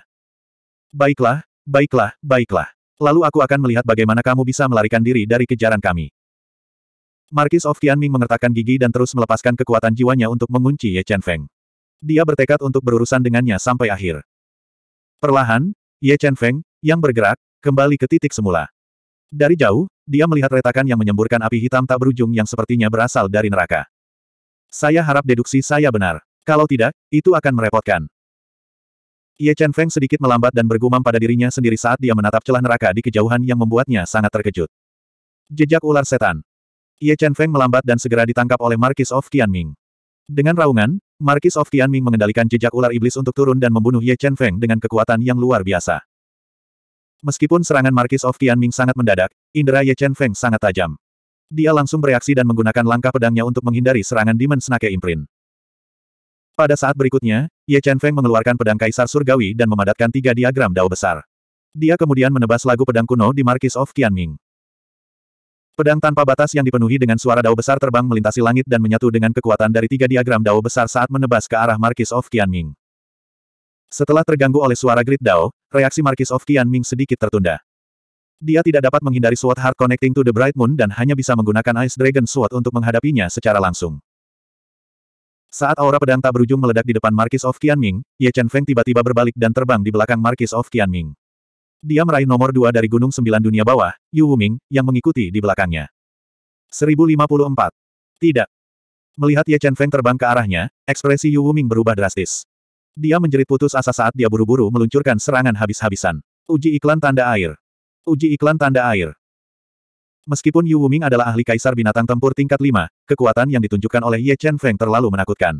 Baiklah, baiklah, baiklah. Lalu aku akan melihat bagaimana kamu bisa melarikan diri dari kejaran kami. Marquis of Qianming mengertakkan gigi dan terus melepaskan kekuatan jiwanya untuk mengunci Ye Chen Feng. Dia bertekad untuk berurusan dengannya sampai akhir. Perlahan, Ye Chen Feng, yang bergerak, kembali ke titik semula. Dari jauh, dia melihat retakan yang menyemburkan api hitam tak berujung yang sepertinya berasal dari neraka. Saya harap deduksi saya benar. Kalau tidak, itu akan merepotkan. Ye Chen Feng sedikit melambat dan bergumam pada dirinya sendiri saat dia menatap celah neraka di kejauhan yang membuatnya sangat terkejut. Jejak ular setan. Ye Chen Feng melambat dan segera ditangkap oleh Markis of Tianming. Dengan raungan, Markis of Tianming mengendalikan jejak ular iblis untuk turun dan membunuh Ye Chen Feng dengan kekuatan yang luar biasa. Meskipun serangan Marquis of Qianming sangat mendadak, Indra Ye Chen Feng sangat tajam. Dia langsung bereaksi dan menggunakan langkah pedangnya untuk menghindari serangan Demon Snake Imprint. Pada saat berikutnya, Ye Chen Feng mengeluarkan pedang Kaisar Surgawi dan memadatkan tiga diagram dao besar. Dia kemudian menebas lagu pedang kuno di Marquis of Qianming. Pedang tanpa batas yang dipenuhi dengan suara dao besar terbang melintasi langit dan menyatu dengan kekuatan dari tiga diagram dao besar saat menebas ke arah Marquis of Qianming. Setelah terganggu oleh suara Grid Dao, reaksi Marquis of Qianming sedikit tertunda. Dia tidak dapat menghindari Sword Heart Connecting to the Bright Moon dan hanya bisa menggunakan Ice Dragon Sword untuk menghadapinya secara langsung. Saat aura pedang tak berujung meledak di depan Marquis of Qianming, Ye Chen Feng tiba-tiba berbalik dan terbang di belakang Marquis of Qianming. Dia meraih nomor dua dari Gunung Sembilan Dunia Bawah, Yu Wuming, yang mengikuti di belakangnya. 1054. Tidak. Melihat Ye Chen Feng terbang ke arahnya, ekspresi Yu Wuming berubah drastis. Dia menjerit putus asa saat dia buru-buru meluncurkan serangan habis-habisan. Uji iklan tanda air. Uji iklan tanda air. Meskipun Yu Wuming adalah ahli kaisar binatang tempur tingkat 5, kekuatan yang ditunjukkan oleh Ye Chen Feng terlalu menakutkan.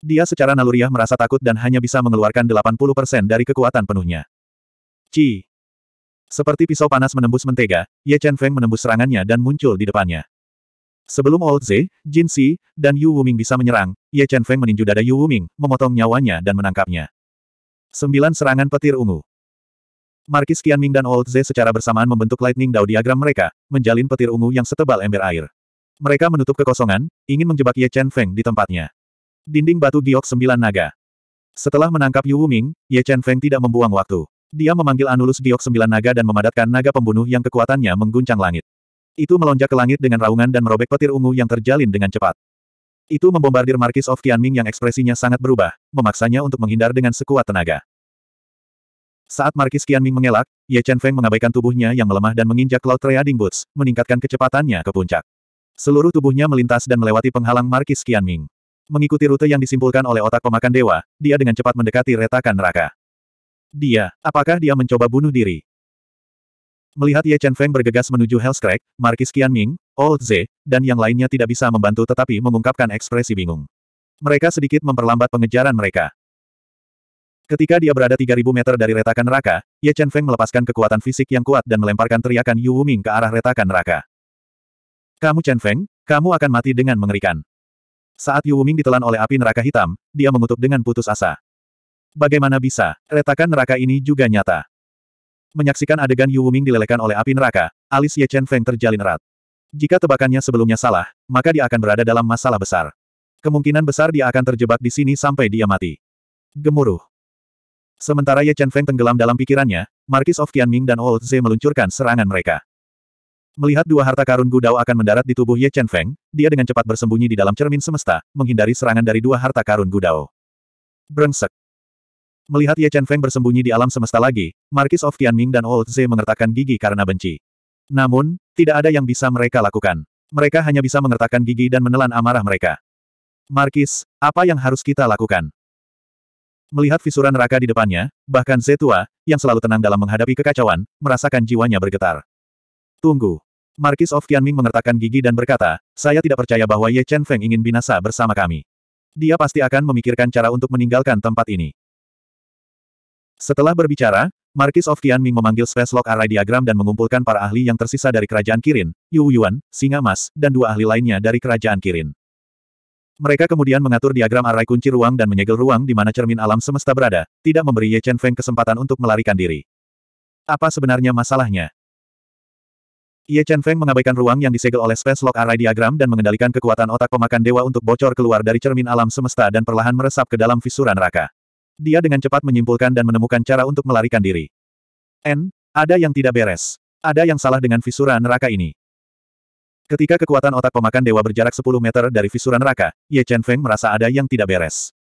Dia secara naluriah merasa takut dan hanya bisa mengeluarkan 80% dari kekuatan penuhnya. Ci. Seperti pisau panas menembus mentega, Ye Chen Feng menembus serangannya dan muncul di depannya. Sebelum Old Ze, Jin Si, dan Yu Wuming bisa menyerang, Ye Chen Feng meninju dada Yu Wuming, memotong nyawanya dan menangkapnya. Sembilan serangan petir ungu. Markis Qianming dan Old Ze secara bersamaan membentuk lightning dao diagram mereka, menjalin petir ungu yang setebal ember air. Mereka menutup kekosongan, ingin menjebak Ye Chen Feng di tempatnya. Dinding batu giok sembilan naga. Setelah menangkap Yu Wuming, Ye Chen Feng tidak membuang waktu. Dia memanggil Anulus Giok Sembilan Naga dan memadatkan naga pembunuh yang kekuatannya mengguncang langit. Itu melonjak ke langit dengan raungan dan merobek petir ungu yang terjalin dengan cepat. Itu membombardir Markis of Tianming yang ekspresinya sangat berubah, memaksanya untuk menghindar dengan sekuat tenaga. Saat Marquis Tianming mengelak, Ye Chen Feng mengabaikan tubuhnya yang melemah dan menginjak Cloud Trading Boots, meningkatkan kecepatannya ke puncak. Seluruh tubuhnya melintas dan melewati penghalang Marquis Tianming. Mengikuti rute yang disimpulkan oleh otak pemakan dewa, dia dengan cepat mendekati retakan neraka. Dia, apakah dia mencoba bunuh diri? Melihat Ye Chen Feng bergegas menuju Hell's Crack, Markis Ming, Old Ze, dan yang lainnya tidak bisa membantu tetapi mengungkapkan ekspresi bingung. Mereka sedikit memperlambat pengejaran mereka. Ketika dia berada 3000 meter dari retakan neraka, Ye Chen Feng melepaskan kekuatan fisik yang kuat dan melemparkan teriakan Yu Wuming ke arah retakan neraka. Kamu Chen Feng, kamu akan mati dengan mengerikan. Saat Yu Wuming ditelan oleh api neraka hitam, dia mengutuk dengan putus asa. Bagaimana bisa, retakan neraka ini juga nyata. Menyaksikan adegan Yu Wuming dilelehkan oleh api neraka, alis Ye Chen Feng terjalin erat. Jika tebakannya sebelumnya salah, maka dia akan berada dalam masalah besar. Kemungkinan besar dia akan terjebak di sini sampai dia mati. Gemuruh. Sementara Ye Chen Feng tenggelam dalam pikirannya, Markis of Qianming dan Old Ze meluncurkan serangan mereka. Melihat dua harta karun Gudao akan mendarat di tubuh Ye Chen Feng, dia dengan cepat bersembunyi di dalam cermin semesta, menghindari serangan dari dua harta karun Gudao. Brengsek. Melihat Ye Chen Feng bersembunyi di alam semesta lagi, Markis of Tianming dan Old Ze mengertakkan gigi karena benci. Namun, tidak ada yang bisa mereka lakukan. Mereka hanya bisa mengertakkan gigi dan menelan amarah mereka. Markis, apa yang harus kita lakukan? Melihat fisuran neraka di depannya, bahkan tua yang selalu tenang dalam menghadapi kekacauan, merasakan jiwanya bergetar. Tunggu. Markis of Tianming mengertakkan gigi dan berkata, saya tidak percaya bahwa Ye Chen Feng ingin binasa bersama kami. Dia pasti akan memikirkan cara untuk meninggalkan tempat ini. Setelah berbicara, Markis of Tianming memanggil Space Lock Array Diagram dan mengumpulkan para ahli yang tersisa dari Kerajaan Kirin, Yu Yuan, Singa Mas, dan dua ahli lainnya dari Kerajaan Kirin. Mereka kemudian mengatur diagram Array kunci ruang dan menyegel ruang di mana cermin alam semesta berada, tidak memberi Ye Chen Feng kesempatan untuk melarikan diri. Apa sebenarnya masalahnya? Ye Chen Feng mengabaikan ruang yang disegel oleh Space Lock Array Diagram dan mengendalikan kekuatan otak pemakan dewa untuk bocor keluar dari cermin alam semesta dan perlahan meresap ke dalam fisuran raka. Dia dengan cepat menyimpulkan dan menemukan cara untuk melarikan diri. N, ada yang tidak beres. Ada yang salah dengan visura neraka ini. Ketika kekuatan otak pemakan dewa berjarak 10 meter dari visura neraka, Ye Chen Feng merasa ada yang tidak beres.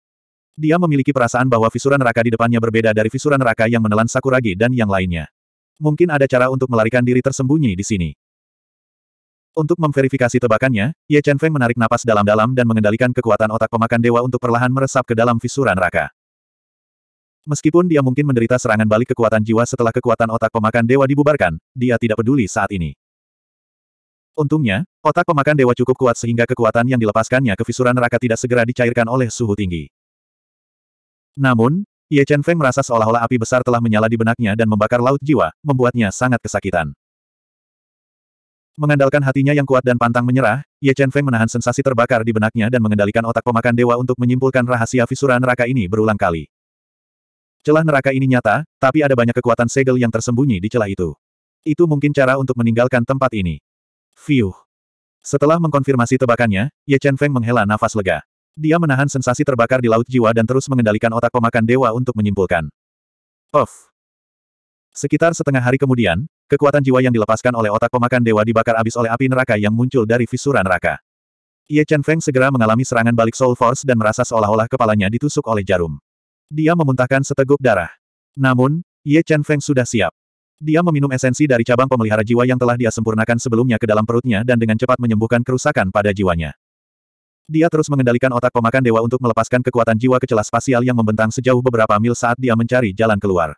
Dia memiliki perasaan bahwa visura neraka di depannya berbeda dari visura neraka yang menelan Sakuragi dan yang lainnya. Mungkin ada cara untuk melarikan diri tersembunyi di sini. Untuk memverifikasi tebakannya, Ye Chen Feng menarik napas dalam-dalam dan mengendalikan kekuatan otak pemakan dewa untuk perlahan meresap ke dalam visura neraka. Meskipun dia mungkin menderita serangan balik kekuatan jiwa setelah kekuatan otak pemakan dewa dibubarkan, dia tidak peduli saat ini. Untungnya, otak pemakan dewa cukup kuat sehingga kekuatan yang dilepaskannya ke fisuran neraka tidak segera dicairkan oleh suhu tinggi. Namun, Ye Chen Feng merasa seolah-olah api besar telah menyala di benaknya dan membakar laut jiwa, membuatnya sangat kesakitan. Mengandalkan hatinya yang kuat dan pantang menyerah, Ye Chen Feng menahan sensasi terbakar di benaknya dan mengendalikan otak pemakan dewa untuk menyimpulkan rahasia fisuran neraka ini berulang kali. Celah neraka ini nyata, tapi ada banyak kekuatan segel yang tersembunyi di celah itu. Itu mungkin cara untuk meninggalkan tempat ini. Fiuh. Setelah mengkonfirmasi tebakannya, Ye Chen Feng menghela nafas lega. Dia menahan sensasi terbakar di laut jiwa dan terus mengendalikan otak pemakan dewa untuk menyimpulkan. Of. Sekitar setengah hari kemudian, kekuatan jiwa yang dilepaskan oleh otak pemakan dewa dibakar habis oleh api neraka yang muncul dari fisura neraka. Ye Chen Feng segera mengalami serangan balik soul force dan merasa seolah-olah kepalanya ditusuk oleh jarum. Dia memuntahkan seteguk darah. Namun, Ye Chen Feng sudah siap. Dia meminum esensi dari cabang pemelihara jiwa yang telah dia sempurnakan sebelumnya ke dalam perutnya dan dengan cepat menyembuhkan kerusakan pada jiwanya. Dia terus mengendalikan otak pemakan dewa untuk melepaskan kekuatan jiwa kecela spasial yang membentang sejauh beberapa mil saat dia mencari jalan keluar.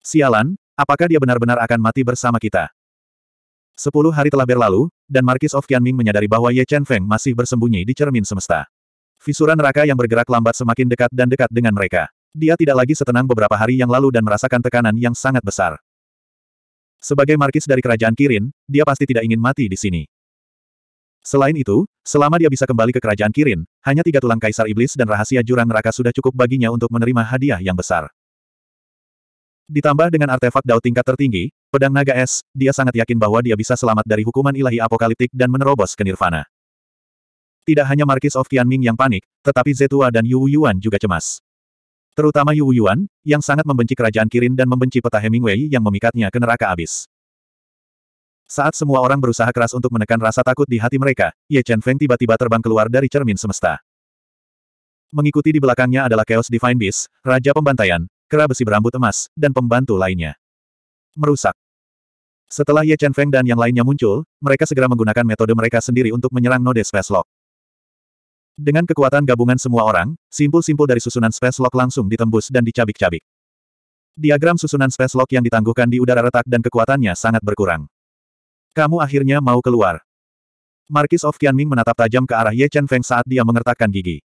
Sialan, apakah dia benar-benar akan mati bersama kita? Sepuluh hari telah berlalu, dan Markis of Qianming menyadari bahwa Ye Chen Feng masih bersembunyi di cermin semesta. Fisuran neraka yang bergerak lambat semakin dekat dan dekat dengan mereka. Dia tidak lagi setenang beberapa hari yang lalu dan merasakan tekanan yang sangat besar. Sebagai markis dari kerajaan Kirin, dia pasti tidak ingin mati di sini. Selain itu, selama dia bisa kembali ke kerajaan Kirin, hanya tiga tulang kaisar iblis dan rahasia jurang neraka sudah cukup baginya untuk menerima hadiah yang besar. Ditambah dengan artefak dao tingkat tertinggi, pedang naga es, dia sangat yakin bahwa dia bisa selamat dari hukuman ilahi apokaliptik dan menerobos ke nirvana. Tidak hanya Markis of Tianming yang panik, tetapi Zetua dan Yu Yuan juga cemas. Terutama Yu Yuan, yang sangat membenci kerajaan Kirin dan membenci peta Hemingway yang memikatnya ke neraka abis. Saat semua orang berusaha keras untuk menekan rasa takut di hati mereka, Ye Chen Feng tiba-tiba terbang keluar dari cermin semesta. Mengikuti di belakangnya adalah Chaos Divine Beast, Raja Pembantaian, Kera Besi Berambut Emas, dan pembantu lainnya. Merusak. Setelah Ye Chen Feng dan yang lainnya muncul, mereka segera menggunakan metode mereka sendiri untuk menyerang Node Space Lock. Dengan kekuatan gabungan semua orang, simpul-simpul dari susunan space lock langsung ditembus dan dicabik-cabik. Diagram susunan space lock yang ditangguhkan di udara retak dan kekuatannya sangat berkurang. Kamu akhirnya mau keluar. Markis of Qianming menatap tajam ke arah Ye Chen Feng saat dia mengertakkan gigi.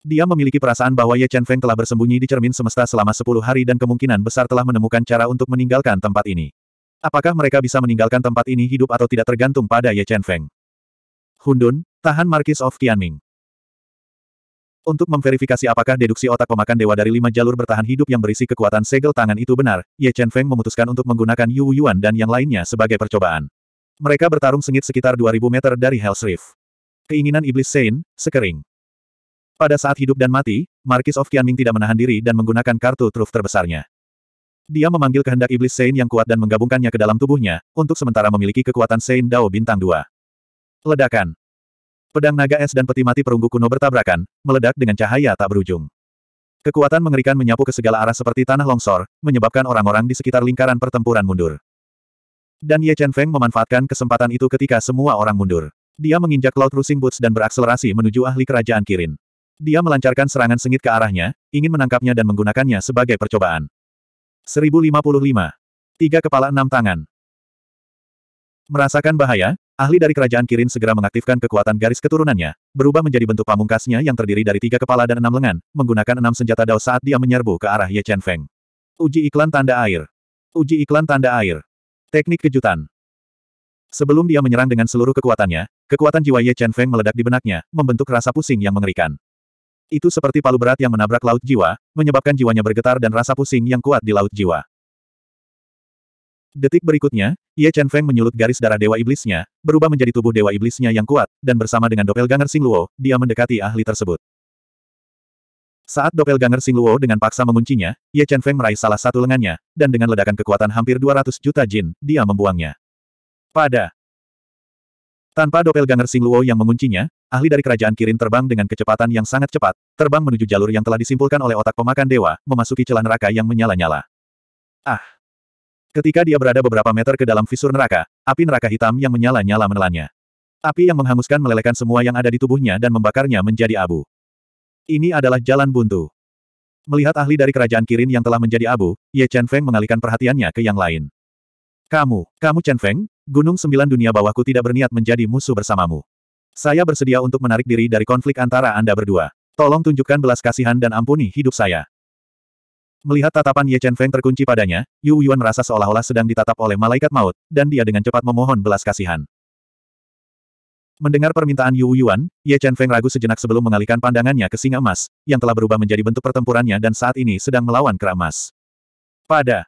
Dia memiliki perasaan bahwa Ye Chen Feng telah bersembunyi di cermin semesta selama 10 hari dan kemungkinan besar telah menemukan cara untuk meninggalkan tempat ini. Apakah mereka bisa meninggalkan tempat ini hidup atau tidak tergantung pada Ye Chen Feng? Hundun, Tahan Markis of Tianming. Untuk memverifikasi apakah deduksi otak pemakan dewa dari lima jalur bertahan hidup yang berisi kekuatan segel tangan itu benar, Ye Chen Feng memutuskan untuk menggunakan Yu Yuan dan yang lainnya sebagai percobaan. Mereka bertarung sengit sekitar 2000 meter dari Hell's Rift. Keinginan iblis Sein, sekering. Pada saat hidup dan mati, Markis of Tianming tidak menahan diri dan menggunakan kartu truf terbesarnya. Dia memanggil kehendak iblis Sein yang kuat dan menggabungkannya ke dalam tubuhnya, untuk sementara memiliki kekuatan Sein Dao bintang 2. Ledakan. Pedang naga es dan peti mati perunggu kuno bertabrakan, meledak dengan cahaya tak berujung. Kekuatan mengerikan menyapu ke segala arah seperti tanah longsor, menyebabkan orang-orang di sekitar lingkaran pertempuran mundur. Dan Ye Chen Feng memanfaatkan kesempatan itu ketika semua orang mundur. Dia menginjak laut Rusing Boots dan berakselerasi menuju ahli kerajaan Kirin. Dia melancarkan serangan sengit ke arahnya, ingin menangkapnya dan menggunakannya sebagai percobaan. 1055. Tiga kepala enam tangan. Merasakan bahaya, Ahli dari kerajaan Kirin segera mengaktifkan kekuatan garis keturunannya, berubah menjadi bentuk pamungkasnya yang terdiri dari tiga kepala dan enam lengan, menggunakan enam senjata dao saat dia menyerbu ke arah Ye Chen Feng. Uji iklan tanda air. Uji iklan tanda air. Teknik kejutan. Sebelum dia menyerang dengan seluruh kekuatannya, kekuatan jiwa Ye Chen Feng meledak di benaknya, membentuk rasa pusing yang mengerikan. Itu seperti palu berat yang menabrak laut jiwa, menyebabkan jiwanya bergetar dan rasa pusing yang kuat di laut jiwa. Detik berikutnya, Ye Chen Feng menyulut garis darah Dewa Iblisnya, berubah menjadi tubuh Dewa Iblisnya yang kuat, dan bersama dengan Doppelganger Sing Luo, dia mendekati ahli tersebut. Saat Doppelganger Sing Luo dengan paksa menguncinya, Ye Chen Feng meraih salah satu lengannya, dan dengan ledakan kekuatan hampir 200 juta jin, dia membuangnya. Pada tanpa Doppelganger Sing Luo yang menguncinya, ahli dari kerajaan Kirin terbang dengan kecepatan yang sangat cepat, terbang menuju jalur yang telah disimpulkan oleh otak pemakan dewa, memasuki celah neraka yang menyala-nyala. Ah! Ketika dia berada beberapa meter ke dalam visur neraka, api neraka hitam yang menyala-nyala menelannya. Api yang menghanguskan melelehkan semua yang ada di tubuhnya dan membakarnya menjadi abu. Ini adalah jalan buntu. Melihat ahli dari kerajaan Kirin yang telah menjadi abu, Ye Chen Feng mengalihkan perhatiannya ke yang lain. Kamu, kamu Chen Feng, Gunung Sembilan Dunia Bawahku tidak berniat menjadi musuh bersamamu. Saya bersedia untuk menarik diri dari konflik antara Anda berdua. Tolong tunjukkan belas kasihan dan ampuni hidup saya. Melihat tatapan Ye Chen Feng terkunci padanya, Yu Yuan merasa seolah-olah sedang ditatap oleh malaikat maut, dan dia dengan cepat memohon belas kasihan. Mendengar permintaan Yu Yuan, Ye Chen Feng ragu sejenak sebelum mengalihkan pandangannya ke singa emas, yang telah berubah menjadi bentuk pertempurannya dan saat ini sedang melawan kera emas. Pada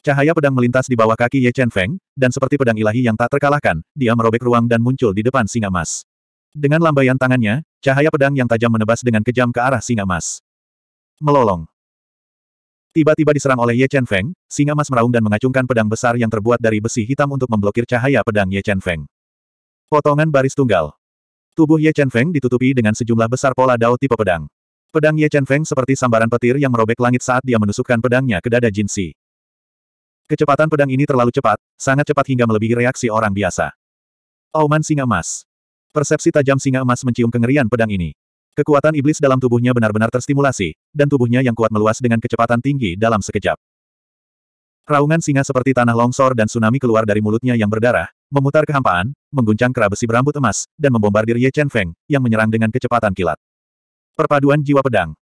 cahaya pedang melintas di bawah kaki Ye Chen Feng, dan seperti pedang ilahi yang tak terkalahkan, dia merobek ruang dan muncul di depan singa emas. Dengan lambaian tangannya, cahaya pedang yang tajam menebas dengan kejam ke arah singa emas. Melolong. Tiba-tiba diserang oleh Ye Chen Feng, singa Emas meraung dan mengacungkan pedang besar yang terbuat dari besi hitam untuk memblokir cahaya pedang Ye Chen Feng. Potongan baris tunggal. Tubuh Ye Chen Feng ditutupi dengan sejumlah besar pola dao tipe pedang. Pedang Ye Chen Feng seperti sambaran petir yang merobek langit saat dia menusukkan pedangnya ke dada Jin Si. Kecepatan pedang ini terlalu cepat, sangat cepat hingga melebihi reaksi orang biasa. Auman singa emas. Persepsi tajam singa emas mencium kengerian pedang ini. Kekuatan iblis dalam tubuhnya benar-benar terstimulasi, dan tubuhnya yang kuat meluas dengan kecepatan tinggi dalam sekejap. Raungan singa seperti tanah longsor dan tsunami keluar dari mulutnya yang berdarah, memutar kehampaan, mengguncang kera besi berambut emas, dan membombardir Ye Chen Feng, yang menyerang dengan kecepatan kilat. Perpaduan jiwa pedang.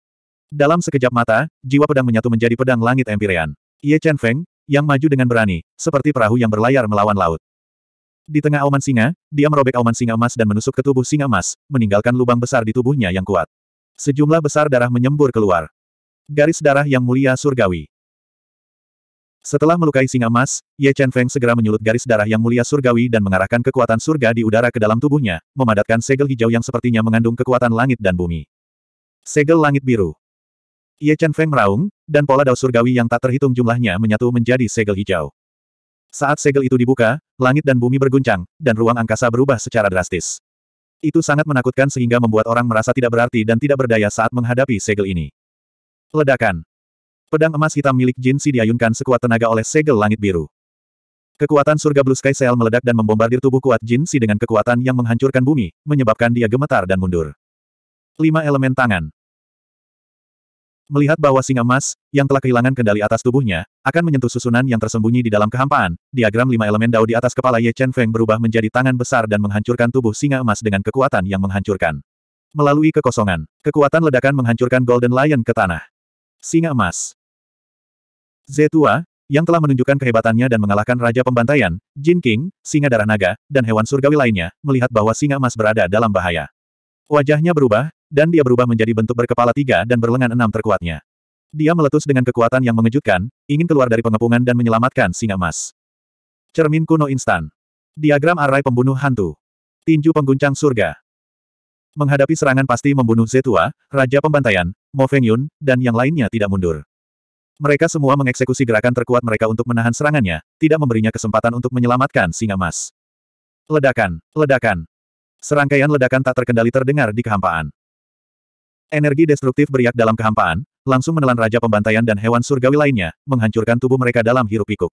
Dalam sekejap mata, jiwa pedang menyatu menjadi pedang langit Empyrean. Ye Chen Feng, yang maju dengan berani, seperti perahu yang berlayar melawan laut. Di tengah auman singa, dia merobek auman singa emas dan menusuk ke tubuh singa emas, meninggalkan lubang besar di tubuhnya yang kuat. Sejumlah besar darah menyembur keluar. Garis darah yang mulia surgawi. Setelah melukai singa emas, Ye Chen Feng segera menyulut garis darah yang mulia surgawi dan mengarahkan kekuatan surga di udara ke dalam tubuhnya, memadatkan segel hijau yang sepertinya mengandung kekuatan langit dan bumi. Segel langit biru. Ye Chen Feng meraung, dan pola dao surgawi yang tak terhitung jumlahnya menyatu menjadi segel hijau. Saat segel itu dibuka, langit dan bumi berguncang, dan ruang angkasa berubah secara drastis. Itu sangat menakutkan sehingga membuat orang merasa tidak berarti dan tidak berdaya saat menghadapi segel ini. Ledakan. Pedang emas hitam milik Jin Si diayunkan sekuat tenaga oleh segel langit biru. Kekuatan surga Blue Sky Seal meledak dan membombardir tubuh kuat Jin Si dengan kekuatan yang menghancurkan bumi, menyebabkan dia gemetar dan mundur. Lima elemen tangan. Melihat bahwa singa emas, yang telah kehilangan kendali atas tubuhnya, akan menyentuh susunan yang tersembunyi di dalam kehampaan, diagram lima elemen dao di atas kepala Ye Chen Feng berubah menjadi tangan besar dan menghancurkan tubuh singa emas dengan kekuatan yang menghancurkan. Melalui kekosongan, kekuatan ledakan menghancurkan Golden Lion ke tanah. Singa emas. Zetua, yang telah menunjukkan kehebatannya dan mengalahkan Raja Pembantaian, Jin King, singa darah naga, dan hewan surgawi lainnya, melihat bahwa singa emas berada dalam bahaya. Wajahnya berubah, dan dia berubah menjadi bentuk berkepala tiga dan berlengan enam terkuatnya. Dia meletus dengan kekuatan yang mengejutkan, ingin keluar dari pengepungan dan menyelamatkan singa emas. Cermin kuno instan. Diagram arai pembunuh hantu. Tinju pengguncang surga. Menghadapi serangan pasti membunuh Zetua, Raja Pembantaian, Mo Feng Yun, dan yang lainnya tidak mundur. Mereka semua mengeksekusi gerakan terkuat mereka untuk menahan serangannya, tidak memberinya kesempatan untuk menyelamatkan singa emas. Ledakan, ledakan. Serangkaian ledakan tak terkendali terdengar di kehampaan. Energi destruktif beriak dalam kehampaan, langsung menelan Raja Pembantaian dan hewan surgawi lainnya, menghancurkan tubuh mereka dalam hirup pikuk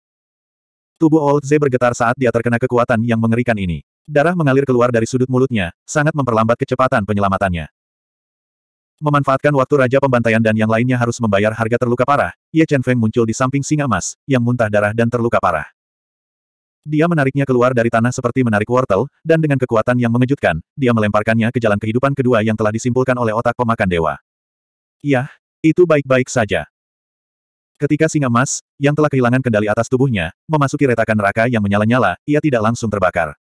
Tubuh Old Z bergetar saat dia terkena kekuatan yang mengerikan ini. Darah mengalir keluar dari sudut mulutnya, sangat memperlambat kecepatan penyelamatannya. Memanfaatkan waktu Raja Pembantaian dan yang lainnya harus membayar harga terluka parah, Ye Chen Feng muncul di samping singa emas, yang muntah darah dan terluka parah. Dia menariknya keluar dari tanah seperti menarik wortel, dan dengan kekuatan yang mengejutkan, dia melemparkannya ke jalan kehidupan kedua yang telah disimpulkan oleh otak pemakan dewa. Yah, itu baik-baik saja. Ketika singa emas, yang telah kehilangan kendali atas tubuhnya, memasuki retakan neraka yang menyala-nyala, ia tidak langsung terbakar.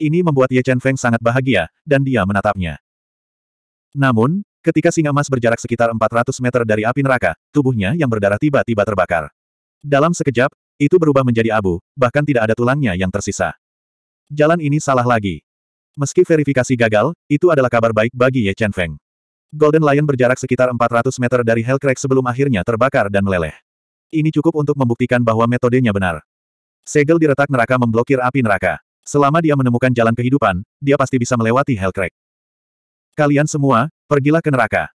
Ini membuat Ye Chen Feng sangat bahagia, dan dia menatapnya. Namun, ketika singa emas berjarak sekitar 400 meter dari api neraka, tubuhnya yang berdarah tiba-tiba terbakar. Dalam sekejap, itu berubah menjadi abu, bahkan tidak ada tulangnya yang tersisa. Jalan ini salah lagi. Meski verifikasi gagal, itu adalah kabar baik bagi Ye Chen Feng. Golden Lion berjarak sekitar 400 meter dari Hellcrack sebelum akhirnya terbakar dan meleleh. Ini cukup untuk membuktikan bahwa metodenya benar. Segel di retak neraka memblokir api neraka. Selama dia menemukan jalan kehidupan, dia pasti bisa melewati Hellcrack. Kalian semua, pergilah ke neraka.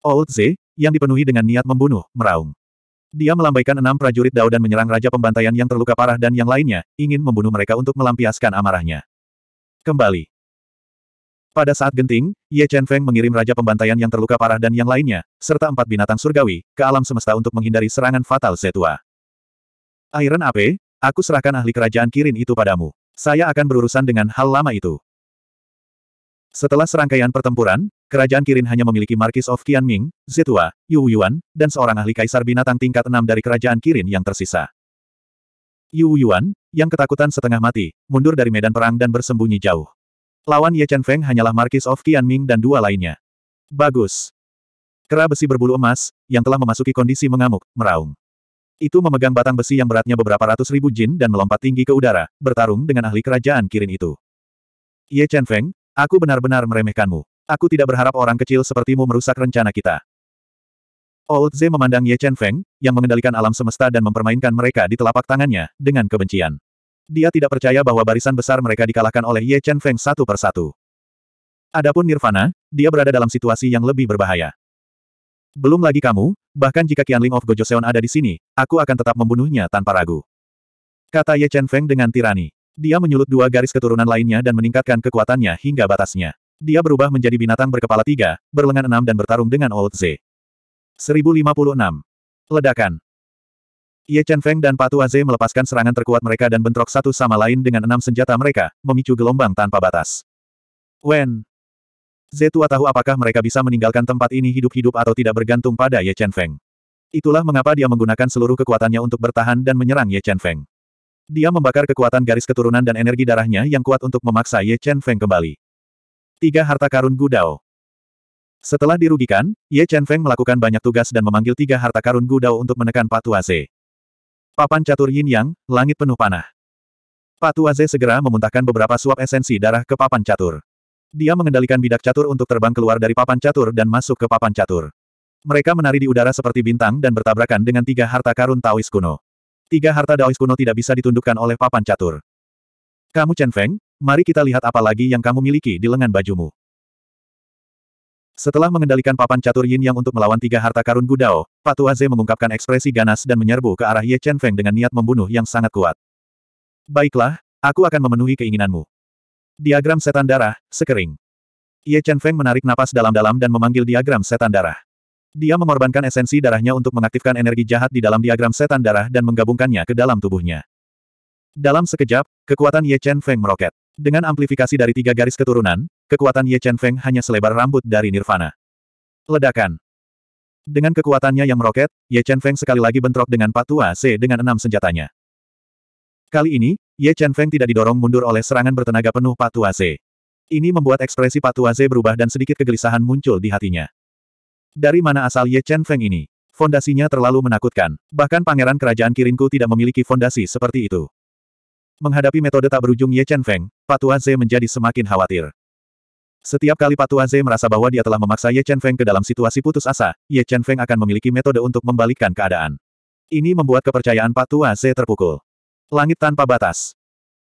Old Z, yang dipenuhi dengan niat membunuh, meraung. Dia melambaikan enam prajurit Dao dan menyerang Raja Pembantaian yang terluka parah dan yang lainnya, ingin membunuh mereka untuk melampiaskan amarahnya. Kembali. Pada saat genting, Ye Chen Feng mengirim Raja Pembantaian yang terluka parah dan yang lainnya, serta empat binatang surgawi, ke alam semesta untuk menghindari serangan fatal Zetua. Iron Ape, aku serahkan ahli kerajaan Kirin itu padamu. Saya akan berurusan dengan hal lama itu. Setelah serangkaian pertempuran, kerajaan Kirin hanya memiliki Markis of Qianming, Zetua, Yu Yuan, dan seorang ahli kaisar binatang tingkat enam dari kerajaan Kirin yang tersisa. Yu Yuan, yang ketakutan setengah mati, mundur dari medan perang dan bersembunyi jauh. Lawan Ye Chen Feng hanyalah Markis of Qianming dan dua lainnya. Bagus. Kera besi berbulu emas, yang telah memasuki kondisi mengamuk, meraung. Itu memegang batang besi yang beratnya beberapa ratus ribu jin dan melompat tinggi ke udara, bertarung dengan ahli kerajaan kirin itu. Ye Chen Feng, Aku benar-benar meremehkanmu. Aku tidak berharap orang kecil sepertimu merusak rencana kita. Old Ze memandang Ye Chen Feng, yang mengendalikan alam semesta dan mempermainkan mereka di telapak tangannya, dengan kebencian. Dia tidak percaya bahwa barisan besar mereka dikalahkan oleh Ye Chen Feng satu persatu. Adapun Nirvana, dia berada dalam situasi yang lebih berbahaya. Belum lagi kamu, bahkan jika Ling of Gojoseon ada di sini, aku akan tetap membunuhnya tanpa ragu. Kata Ye Chen Feng dengan tirani. Dia menyulut dua garis keturunan lainnya dan meningkatkan kekuatannya hingga batasnya. Dia berubah menjadi binatang berkepala tiga, berlengan enam dan bertarung dengan Old Z. 1056. Ledakan. Ye Chen Feng dan Patu Aze melepaskan serangan terkuat mereka dan bentrok satu sama lain dengan enam senjata mereka, memicu gelombang tanpa batas. Wen. Z Zetua tahu apakah mereka bisa meninggalkan tempat ini hidup-hidup atau tidak bergantung pada Ye Chen Feng. Itulah mengapa dia menggunakan seluruh kekuatannya untuk bertahan dan menyerang Ye Chen Feng. Dia membakar kekuatan garis keturunan dan energi darahnya yang kuat untuk memaksa Ye Chen Feng kembali. Tiga harta karun Gudao. Setelah dirugikan, Ye Chen Feng melakukan banyak tugas dan memanggil tiga harta karun Gudao untuk menekan Patu Aze. Papan catur yin yang, langit penuh panah. Patu segera memuntahkan beberapa suap esensi darah ke papan catur. Dia mengendalikan bidak catur untuk terbang keluar dari papan catur dan masuk ke papan catur. Mereka menari di udara seperti bintang dan bertabrakan dengan tiga harta karun Taois kuno. Tiga harta Daois kuno tidak bisa ditundukkan oleh papan catur. Kamu Chen Feng, mari kita lihat apa lagi yang kamu miliki di lengan bajumu. Setelah mengendalikan papan catur Yin Yang untuk melawan tiga harta karun Gudao, Pak Tuaze mengungkapkan ekspresi ganas dan menyerbu ke arah Ye Chen Feng dengan niat membunuh yang sangat kuat. Baiklah, aku akan memenuhi keinginanmu. Diagram setan darah, sekering. Ye Chen Feng menarik napas dalam-dalam dan memanggil diagram setan darah. Dia mengorbankan esensi darahnya untuk mengaktifkan energi jahat di dalam diagram setan darah dan menggabungkannya ke dalam tubuhnya. Dalam sekejap, kekuatan Ye Chen Feng meroket. Dengan amplifikasi dari tiga garis keturunan, kekuatan Ye Chen Feng hanya selebar rambut dari Nirvana. Ledakan. Dengan kekuatannya yang meroket, Ye Chen Feng sekali lagi bentrok dengan Patua C dengan enam senjatanya. Kali ini, Ye Chen Feng tidak didorong mundur oleh serangan bertenaga penuh Patua C. Ini membuat ekspresi Patua C berubah dan sedikit kegelisahan muncul di hatinya. Dari mana asal Ye Chen Feng ini? Fondasinya terlalu menakutkan. Bahkan pangeran kerajaan Kirinku tidak memiliki fondasi seperti itu. Menghadapi metode tak berujung Ye Chen Feng, Patua Ze menjadi semakin khawatir. Setiap kali Patua Ze merasa bahwa dia telah memaksa Ye Chen Feng ke dalam situasi putus asa, Ye Chen Feng akan memiliki metode untuk membalikkan keadaan. Ini membuat kepercayaan Patua Ze terpukul. Langit tanpa batas.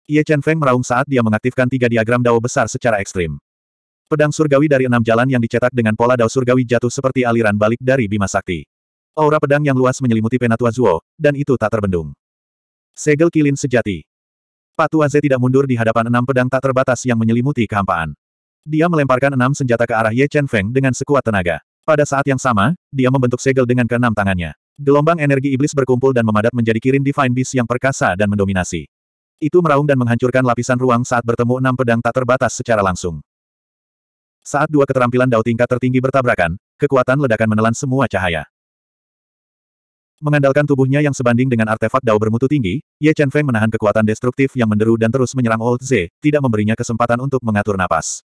Ye Chen Feng meraung saat dia mengaktifkan tiga diagram dao besar secara ekstrim. Pedang surgawi dari enam jalan yang dicetak dengan pola dao surgawi jatuh seperti aliran balik dari Bima Sakti. Aura pedang yang luas menyelimuti Penatua Zuo, dan itu tak terbendung. Segel kilin sejati. Patua Ze tidak mundur di hadapan enam pedang tak terbatas yang menyelimuti kehampaan. Dia melemparkan enam senjata ke arah Ye Chen Feng dengan sekuat tenaga. Pada saat yang sama, dia membentuk segel dengan keenam tangannya. Gelombang energi iblis berkumpul dan memadat menjadi kirin Divine Beast yang perkasa dan mendominasi. Itu meraung dan menghancurkan lapisan ruang saat bertemu enam pedang tak terbatas secara langsung. Saat dua keterampilan dao tingkat tertinggi bertabrakan, kekuatan ledakan menelan semua cahaya. Mengandalkan tubuhnya yang sebanding dengan artefak dao bermutu tinggi, Ye Chen Feng menahan kekuatan destruktif yang menderu dan terus menyerang Old Ze, tidak memberinya kesempatan untuk mengatur napas.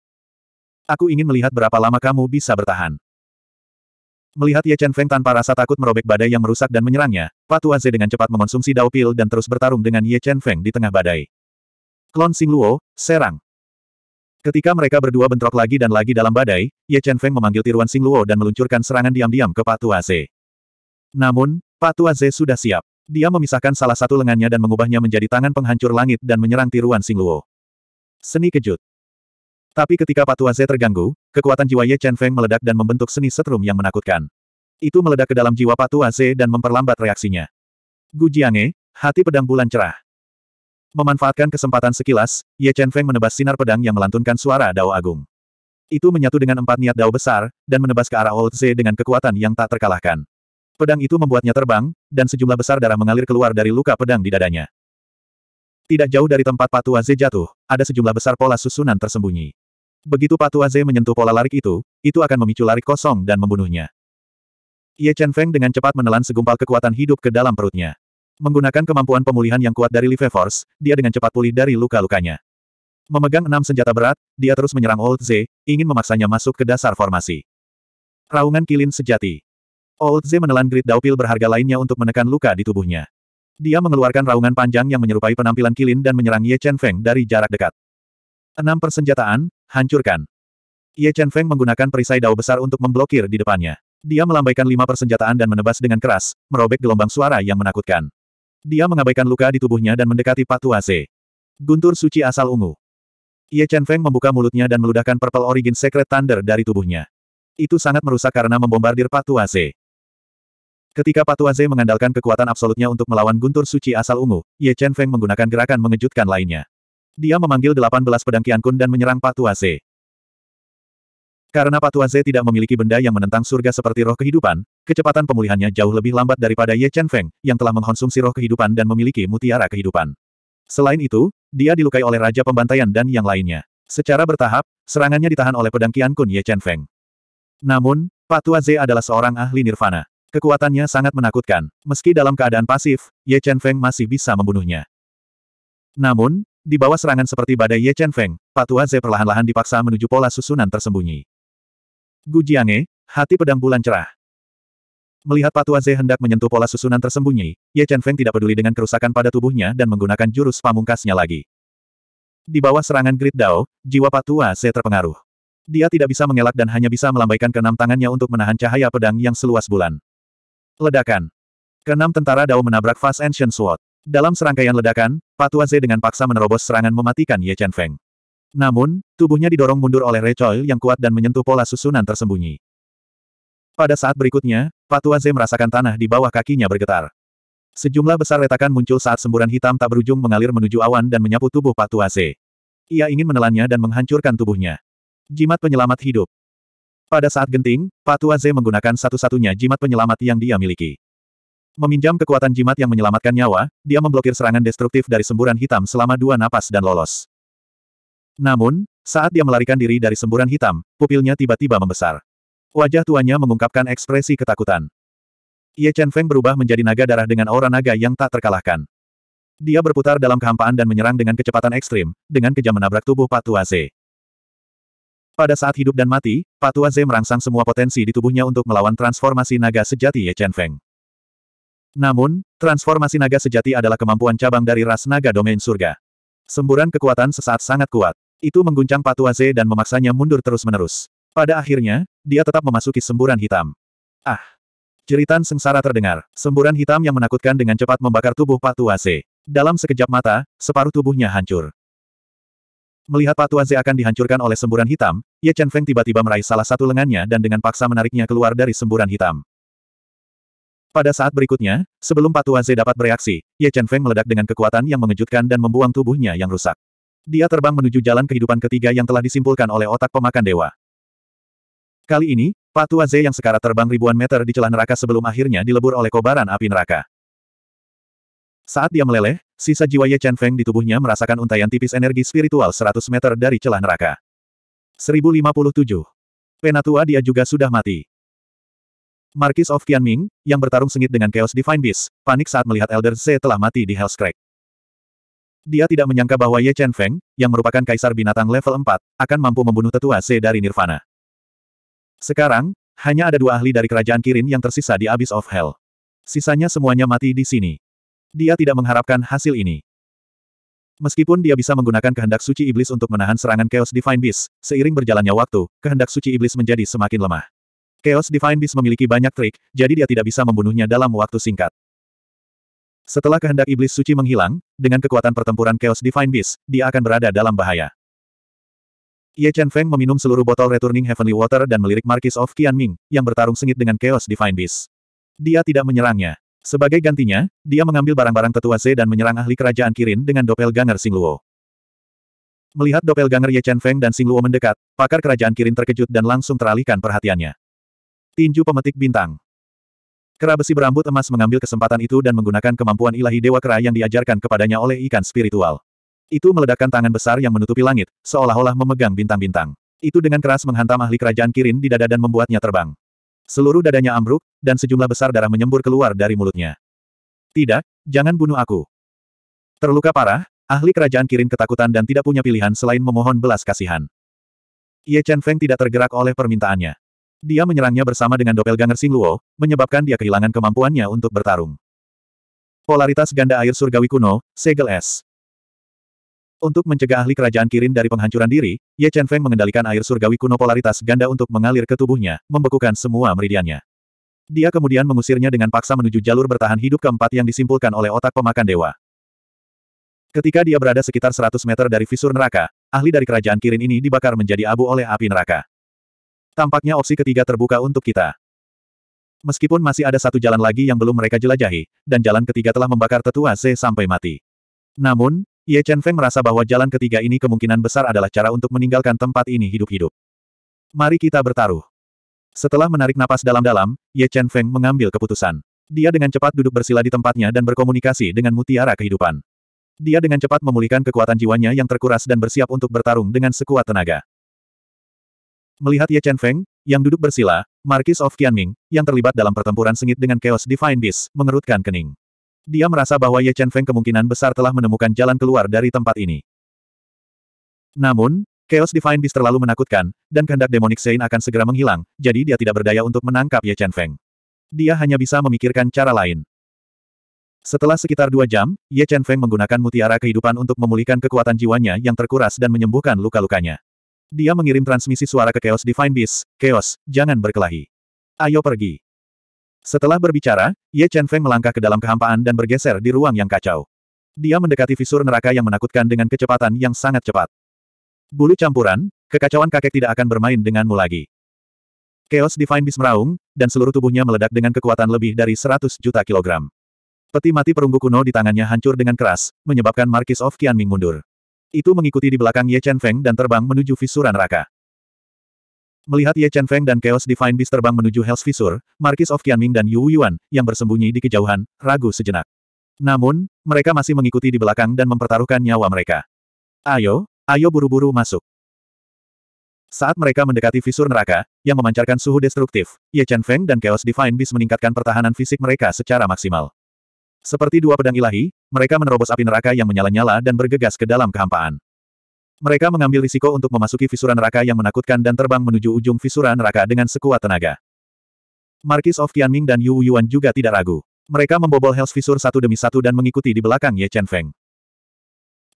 Aku ingin melihat berapa lama kamu bisa bertahan. Melihat Ye Chen Feng tanpa rasa takut merobek badai yang merusak dan menyerangnya, Patua Z dengan cepat mengonsumsi dao pil dan terus bertarung dengan Ye Chen Feng di tengah badai. Klon Sing Luo, serang. Ketika mereka berdua bentrok lagi dan lagi dalam badai, Ye Chen Feng memanggil tiruan Sing Luo dan meluncurkan serangan diam-diam ke Pak Tua Ze. Namun, Pak Tua Ze sudah siap. Dia memisahkan salah satu lengannya dan mengubahnya menjadi tangan penghancur langit dan menyerang tiruan Sing Luo. Seni kejut. Tapi ketika Pak Tua Ze terganggu, kekuatan jiwa Ye Chen Feng meledak dan membentuk seni setrum yang menakutkan. Itu meledak ke dalam jiwa Pak Tua Ze dan memperlambat reaksinya. Gu Jiange, hati pedang bulan cerah. Memanfaatkan kesempatan sekilas, Ye Chen Feng menebas sinar pedang yang melantunkan suara dao agung. Itu menyatu dengan empat niat dao besar, dan menebas ke arah Old Ze dengan kekuatan yang tak terkalahkan. Pedang itu membuatnya terbang, dan sejumlah besar darah mengalir keluar dari luka pedang di dadanya. Tidak jauh dari tempat Patua Ze jatuh, ada sejumlah besar pola susunan tersembunyi. Begitu Patua Ze menyentuh pola larik itu, itu akan memicu larik kosong dan membunuhnya. Ye Chen Feng dengan cepat menelan segumpal kekuatan hidup ke dalam perutnya. Menggunakan kemampuan pemulihan yang kuat dari Life Force, dia dengan cepat pulih dari luka-lukanya. Memegang enam senjata berat, dia terus menyerang Old Z, ingin memaksanya masuk ke dasar formasi. Raungan kilin sejati. Old Z menelan grit daupil berharga lainnya untuk menekan luka di tubuhnya. Dia mengeluarkan raungan panjang yang menyerupai penampilan Kilin dan menyerang Ye Chen Feng dari jarak dekat. Enam persenjataan, hancurkan. Ye Chen Feng menggunakan perisai dao besar untuk memblokir di depannya. Dia melambaikan lima persenjataan dan menebas dengan keras, merobek gelombang suara yang menakutkan. Dia mengabaikan luka di tubuhnya dan mendekati Patu Aze. Guntur suci asal ungu. Ye Chen Feng membuka mulutnya dan meludahkan Purple Origin Secret Thunder dari tubuhnya. Itu sangat merusak karena membombardir Patu Aze. Ketika Patu Aze mengandalkan kekuatan absolutnya untuk melawan Guntur suci asal ungu, Ye Chen Feng menggunakan gerakan mengejutkan lainnya. Dia memanggil 18 pedang Kun dan menyerang Patu Aze. Karena Patuan Z tidak memiliki benda yang menentang surga seperti roh kehidupan, kecepatan pemulihannya jauh lebih lambat daripada Ye Chen Feng, yang telah mengkonsumsi roh kehidupan dan memiliki mutiara kehidupan. Selain itu, dia dilukai oleh Raja Pembantaian dan yang lainnya. Secara bertahap, serangannya ditahan oleh pedang Qian Kun Ye Chen Feng. Namun, Patuan Z adalah seorang ahli nirvana. Kekuatannya sangat menakutkan. Meski dalam keadaan pasif, Ye Chen Feng masih bisa membunuhnya. Namun, di bawah serangan seperti badai Ye Chen Feng, Patua Ze perlahan-lahan dipaksa menuju pola susunan tersembunyi. Gu Jiange, hati pedang bulan cerah. Melihat Patua Ze hendak menyentuh pola susunan tersembunyi, Ye Chen Feng tidak peduli dengan kerusakan pada tubuhnya dan menggunakan jurus pamungkasnya lagi. Di bawah serangan Grid Dao, jiwa Patua Ze terpengaruh. Dia tidak bisa mengelak dan hanya bisa melambaikan keenam tangannya untuk menahan cahaya pedang yang seluas bulan. Ledakan. Keenam tentara Dao menabrak Fast Ancient Sword. Dalam serangkaian ledakan, Patua Ze dengan paksa menerobos serangan mematikan Ye Chen Feng. Namun, tubuhnya didorong mundur oleh recoil yang kuat dan menyentuh pola susunan tersembunyi. Pada saat berikutnya, Patua Ze merasakan tanah di bawah kakinya bergetar. Sejumlah besar retakan muncul saat semburan hitam tak berujung mengalir menuju awan dan menyapu tubuh Patua Ze. Ia ingin menelannya dan menghancurkan tubuhnya. Jimat penyelamat hidup. Pada saat genting, Patua Ze menggunakan satu-satunya jimat penyelamat yang dia miliki. Meminjam kekuatan jimat yang menyelamatkan nyawa, dia memblokir serangan destruktif dari semburan hitam selama dua napas dan lolos. Namun, saat dia melarikan diri dari semburan hitam, pupilnya tiba-tiba membesar. Wajah tuanya mengungkapkan ekspresi ketakutan. Ye Chen Feng berubah menjadi naga darah dengan aura naga yang tak terkalahkan. Dia berputar dalam kehampaan dan menyerang dengan kecepatan ekstrim, dengan kejam menabrak tubuh Patua Ze. Pada saat hidup dan mati, Patua Ze merangsang semua potensi di tubuhnya untuk melawan transformasi naga sejati Ye Chen Feng. Namun, transformasi naga sejati adalah kemampuan cabang dari ras naga domain surga. Semburan kekuatan sesaat sangat kuat. Itu mengguncang Patua dan memaksanya mundur terus-menerus. Pada akhirnya, dia tetap memasuki semburan hitam. Ah! Jeritan sengsara terdengar, semburan hitam yang menakutkan dengan cepat membakar tubuh Patua Dalam sekejap mata, separuh tubuhnya hancur. Melihat Patua akan dihancurkan oleh semburan hitam, Ye Chen Feng tiba-tiba meraih salah satu lengannya dan dengan paksa menariknya keluar dari semburan hitam. Pada saat berikutnya, sebelum Patua dapat bereaksi, Ye Chen Feng meledak dengan kekuatan yang mengejutkan dan membuang tubuhnya yang rusak. Dia terbang menuju jalan kehidupan ketiga yang telah disimpulkan oleh otak pemakan dewa. Kali ini, Patua Z yang sekarang terbang ribuan meter di celah neraka sebelum akhirnya dilebur oleh kobaran api neraka. Saat dia meleleh, sisa jiwa Ye Chen Feng di tubuhnya merasakan untaian tipis energi spiritual 100 meter dari celah neraka. 1057. Penatua dia juga sudah mati. Marquis of Qianming, yang bertarung sengit dengan Chaos Divine Beast, panik saat melihat Elder Z telah mati di Hell's Crack. Dia tidak menyangka bahwa Ye Chen Feng, yang merupakan kaisar binatang level 4, akan mampu membunuh tetua C dari Nirvana. Sekarang, hanya ada dua ahli dari kerajaan Kirin yang tersisa di Abyss of Hell. Sisanya semuanya mati di sini. Dia tidak mengharapkan hasil ini. Meskipun dia bisa menggunakan kehendak suci iblis untuk menahan serangan Chaos Divine Beast, seiring berjalannya waktu, kehendak suci iblis menjadi semakin lemah. Chaos Divine Beast memiliki banyak trik, jadi dia tidak bisa membunuhnya dalam waktu singkat. Setelah kehendak iblis suci menghilang, dengan kekuatan pertempuran Chaos Divine Beast, dia akan berada dalam bahaya. Ye Chen Feng meminum seluruh botol Returning Heavenly Water dan melirik Markis of Qianming, yang bertarung sengit dengan Chaos Divine Beast. Dia tidak menyerangnya. Sebagai gantinya, dia mengambil barang-barang tetua Z dan menyerang ahli kerajaan Kirin dengan doppelganger Luo. Melihat doppelganger Ye Chen Feng dan Luo mendekat, pakar kerajaan Kirin terkejut dan langsung teralihkan perhatiannya. Tinju pemetik bintang. Kera besi berambut emas mengambil kesempatan itu dan menggunakan kemampuan ilahi Dewa Kera yang diajarkan kepadanya oleh ikan spiritual. Itu meledakkan tangan besar yang menutupi langit, seolah-olah memegang bintang-bintang. Itu dengan keras menghantam ahli kerajaan Kirin di dada dan membuatnya terbang. Seluruh dadanya ambruk, dan sejumlah besar darah menyembur keluar dari mulutnya. Tidak, jangan bunuh aku. Terluka parah, ahli kerajaan Kirin ketakutan dan tidak punya pilihan selain memohon belas kasihan. Ye Chen Feng tidak tergerak oleh permintaannya. Dia menyerangnya bersama dengan doppelganger Luo, menyebabkan dia kehilangan kemampuannya untuk bertarung. Polaritas ganda air surgawi kuno, Segel S. Untuk mencegah ahli kerajaan Kirin dari penghancuran diri, Ye Chen Feng mengendalikan air surgawi kuno polaritas ganda untuk mengalir ke tubuhnya, membekukan semua meridiannya. Dia kemudian mengusirnya dengan paksa menuju jalur bertahan hidup keempat yang disimpulkan oleh otak pemakan dewa. Ketika dia berada sekitar 100 meter dari visur neraka, ahli dari kerajaan Kirin ini dibakar menjadi abu oleh api neraka. Tampaknya opsi ketiga terbuka untuk kita. Meskipun masih ada satu jalan lagi yang belum mereka jelajahi, dan jalan ketiga telah membakar tetua C sampai mati. Namun, Ye Chen Feng merasa bahwa jalan ketiga ini kemungkinan besar adalah cara untuk meninggalkan tempat ini hidup-hidup. Mari kita bertaruh. Setelah menarik napas dalam-dalam, Ye Chen Feng mengambil keputusan. Dia dengan cepat duduk bersila di tempatnya dan berkomunikasi dengan mutiara kehidupan. Dia dengan cepat memulihkan kekuatan jiwanya yang terkuras dan bersiap untuk bertarung dengan sekuat tenaga. Melihat Ye Chen Feng, yang duduk bersila, Markis of Qianming, yang terlibat dalam pertempuran sengit dengan Chaos Divine Beast, mengerutkan kening. Dia merasa bahwa Ye Chen Feng kemungkinan besar telah menemukan jalan keluar dari tempat ini. Namun, Chaos Divine Beast terlalu menakutkan, dan kehendak demonik Sein akan segera menghilang, jadi dia tidak berdaya untuk menangkap Ye Chen Feng. Dia hanya bisa memikirkan cara lain. Setelah sekitar dua jam, Ye Chen Feng menggunakan mutiara kehidupan untuk memulihkan kekuatan jiwanya yang terkuras dan menyembuhkan luka-lukanya. Dia mengirim transmisi suara ke Chaos Divine Beast, Chaos, jangan berkelahi. Ayo pergi. Setelah berbicara, Ye Chen Feng melangkah ke dalam kehampaan dan bergeser di ruang yang kacau. Dia mendekati visur neraka yang menakutkan dengan kecepatan yang sangat cepat. Bulu campuran, kekacauan kakek tidak akan bermain denganmu lagi. Chaos Divine Beast meraung, dan seluruh tubuhnya meledak dengan kekuatan lebih dari 100 juta kilogram. Peti mati perunggu kuno di tangannya hancur dengan keras, menyebabkan Marquis of Qianming mundur. Itu mengikuti di belakang Ye Chen Feng dan terbang menuju Fisuran Raka. Melihat Ye Chen Feng dan Chaos Divine Beast terbang menuju Hell's Visur, Marquis of Qianming dan Yu Yuan, yang bersembunyi di kejauhan, ragu sejenak. Namun, mereka masih mengikuti di belakang dan mempertaruhkan nyawa mereka. Ayo, ayo buru-buru masuk. Saat mereka mendekati visur neraka, yang memancarkan suhu destruktif, Ye Chen Feng dan Chaos Divine Beast meningkatkan pertahanan fisik mereka secara maksimal. Seperti dua pedang ilahi, mereka menerobos api neraka yang menyala-nyala dan bergegas ke dalam kehampaan. Mereka mengambil risiko untuk memasuki fisura neraka yang menakutkan dan terbang menuju ujung fisura neraka dengan sekuat tenaga. Markis of Tianming dan Yu Yuan juga tidak ragu. Mereka membobol Hell's Fissure satu demi satu dan mengikuti di belakang Ye Chen Feng.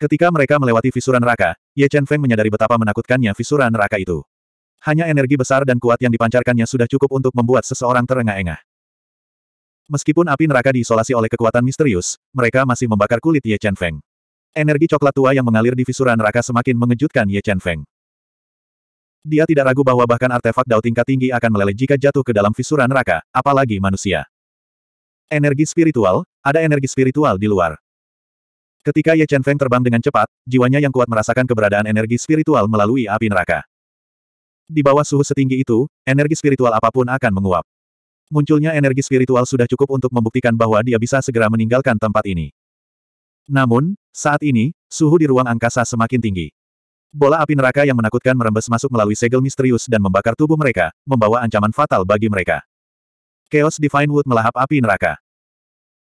Ketika mereka melewati fisura neraka, Ye Chen Feng menyadari betapa menakutkannya fisura neraka itu. Hanya energi besar dan kuat yang dipancarkannya sudah cukup untuk membuat seseorang terengah-engah. Meskipun api neraka diisolasi oleh kekuatan misterius, mereka masih membakar kulit Ye Chen Feng. Energi coklat tua yang mengalir di fisura neraka semakin mengejutkan Ye Chen Feng. Dia tidak ragu bahwa bahkan artefak dao tingkat tinggi akan meleleh jika jatuh ke dalam fisura neraka, apalagi manusia. Energi spiritual, ada energi spiritual di luar. Ketika Ye Chen Feng terbang dengan cepat, jiwanya yang kuat merasakan keberadaan energi spiritual melalui api neraka. Di bawah suhu setinggi itu, energi spiritual apapun akan menguap. Munculnya energi spiritual sudah cukup untuk membuktikan bahwa dia bisa segera meninggalkan tempat ini. Namun, saat ini, suhu di ruang angkasa semakin tinggi. Bola api neraka yang menakutkan merembes masuk melalui segel misterius dan membakar tubuh mereka, membawa ancaman fatal bagi mereka. Chaos Divine Wood melahap api neraka.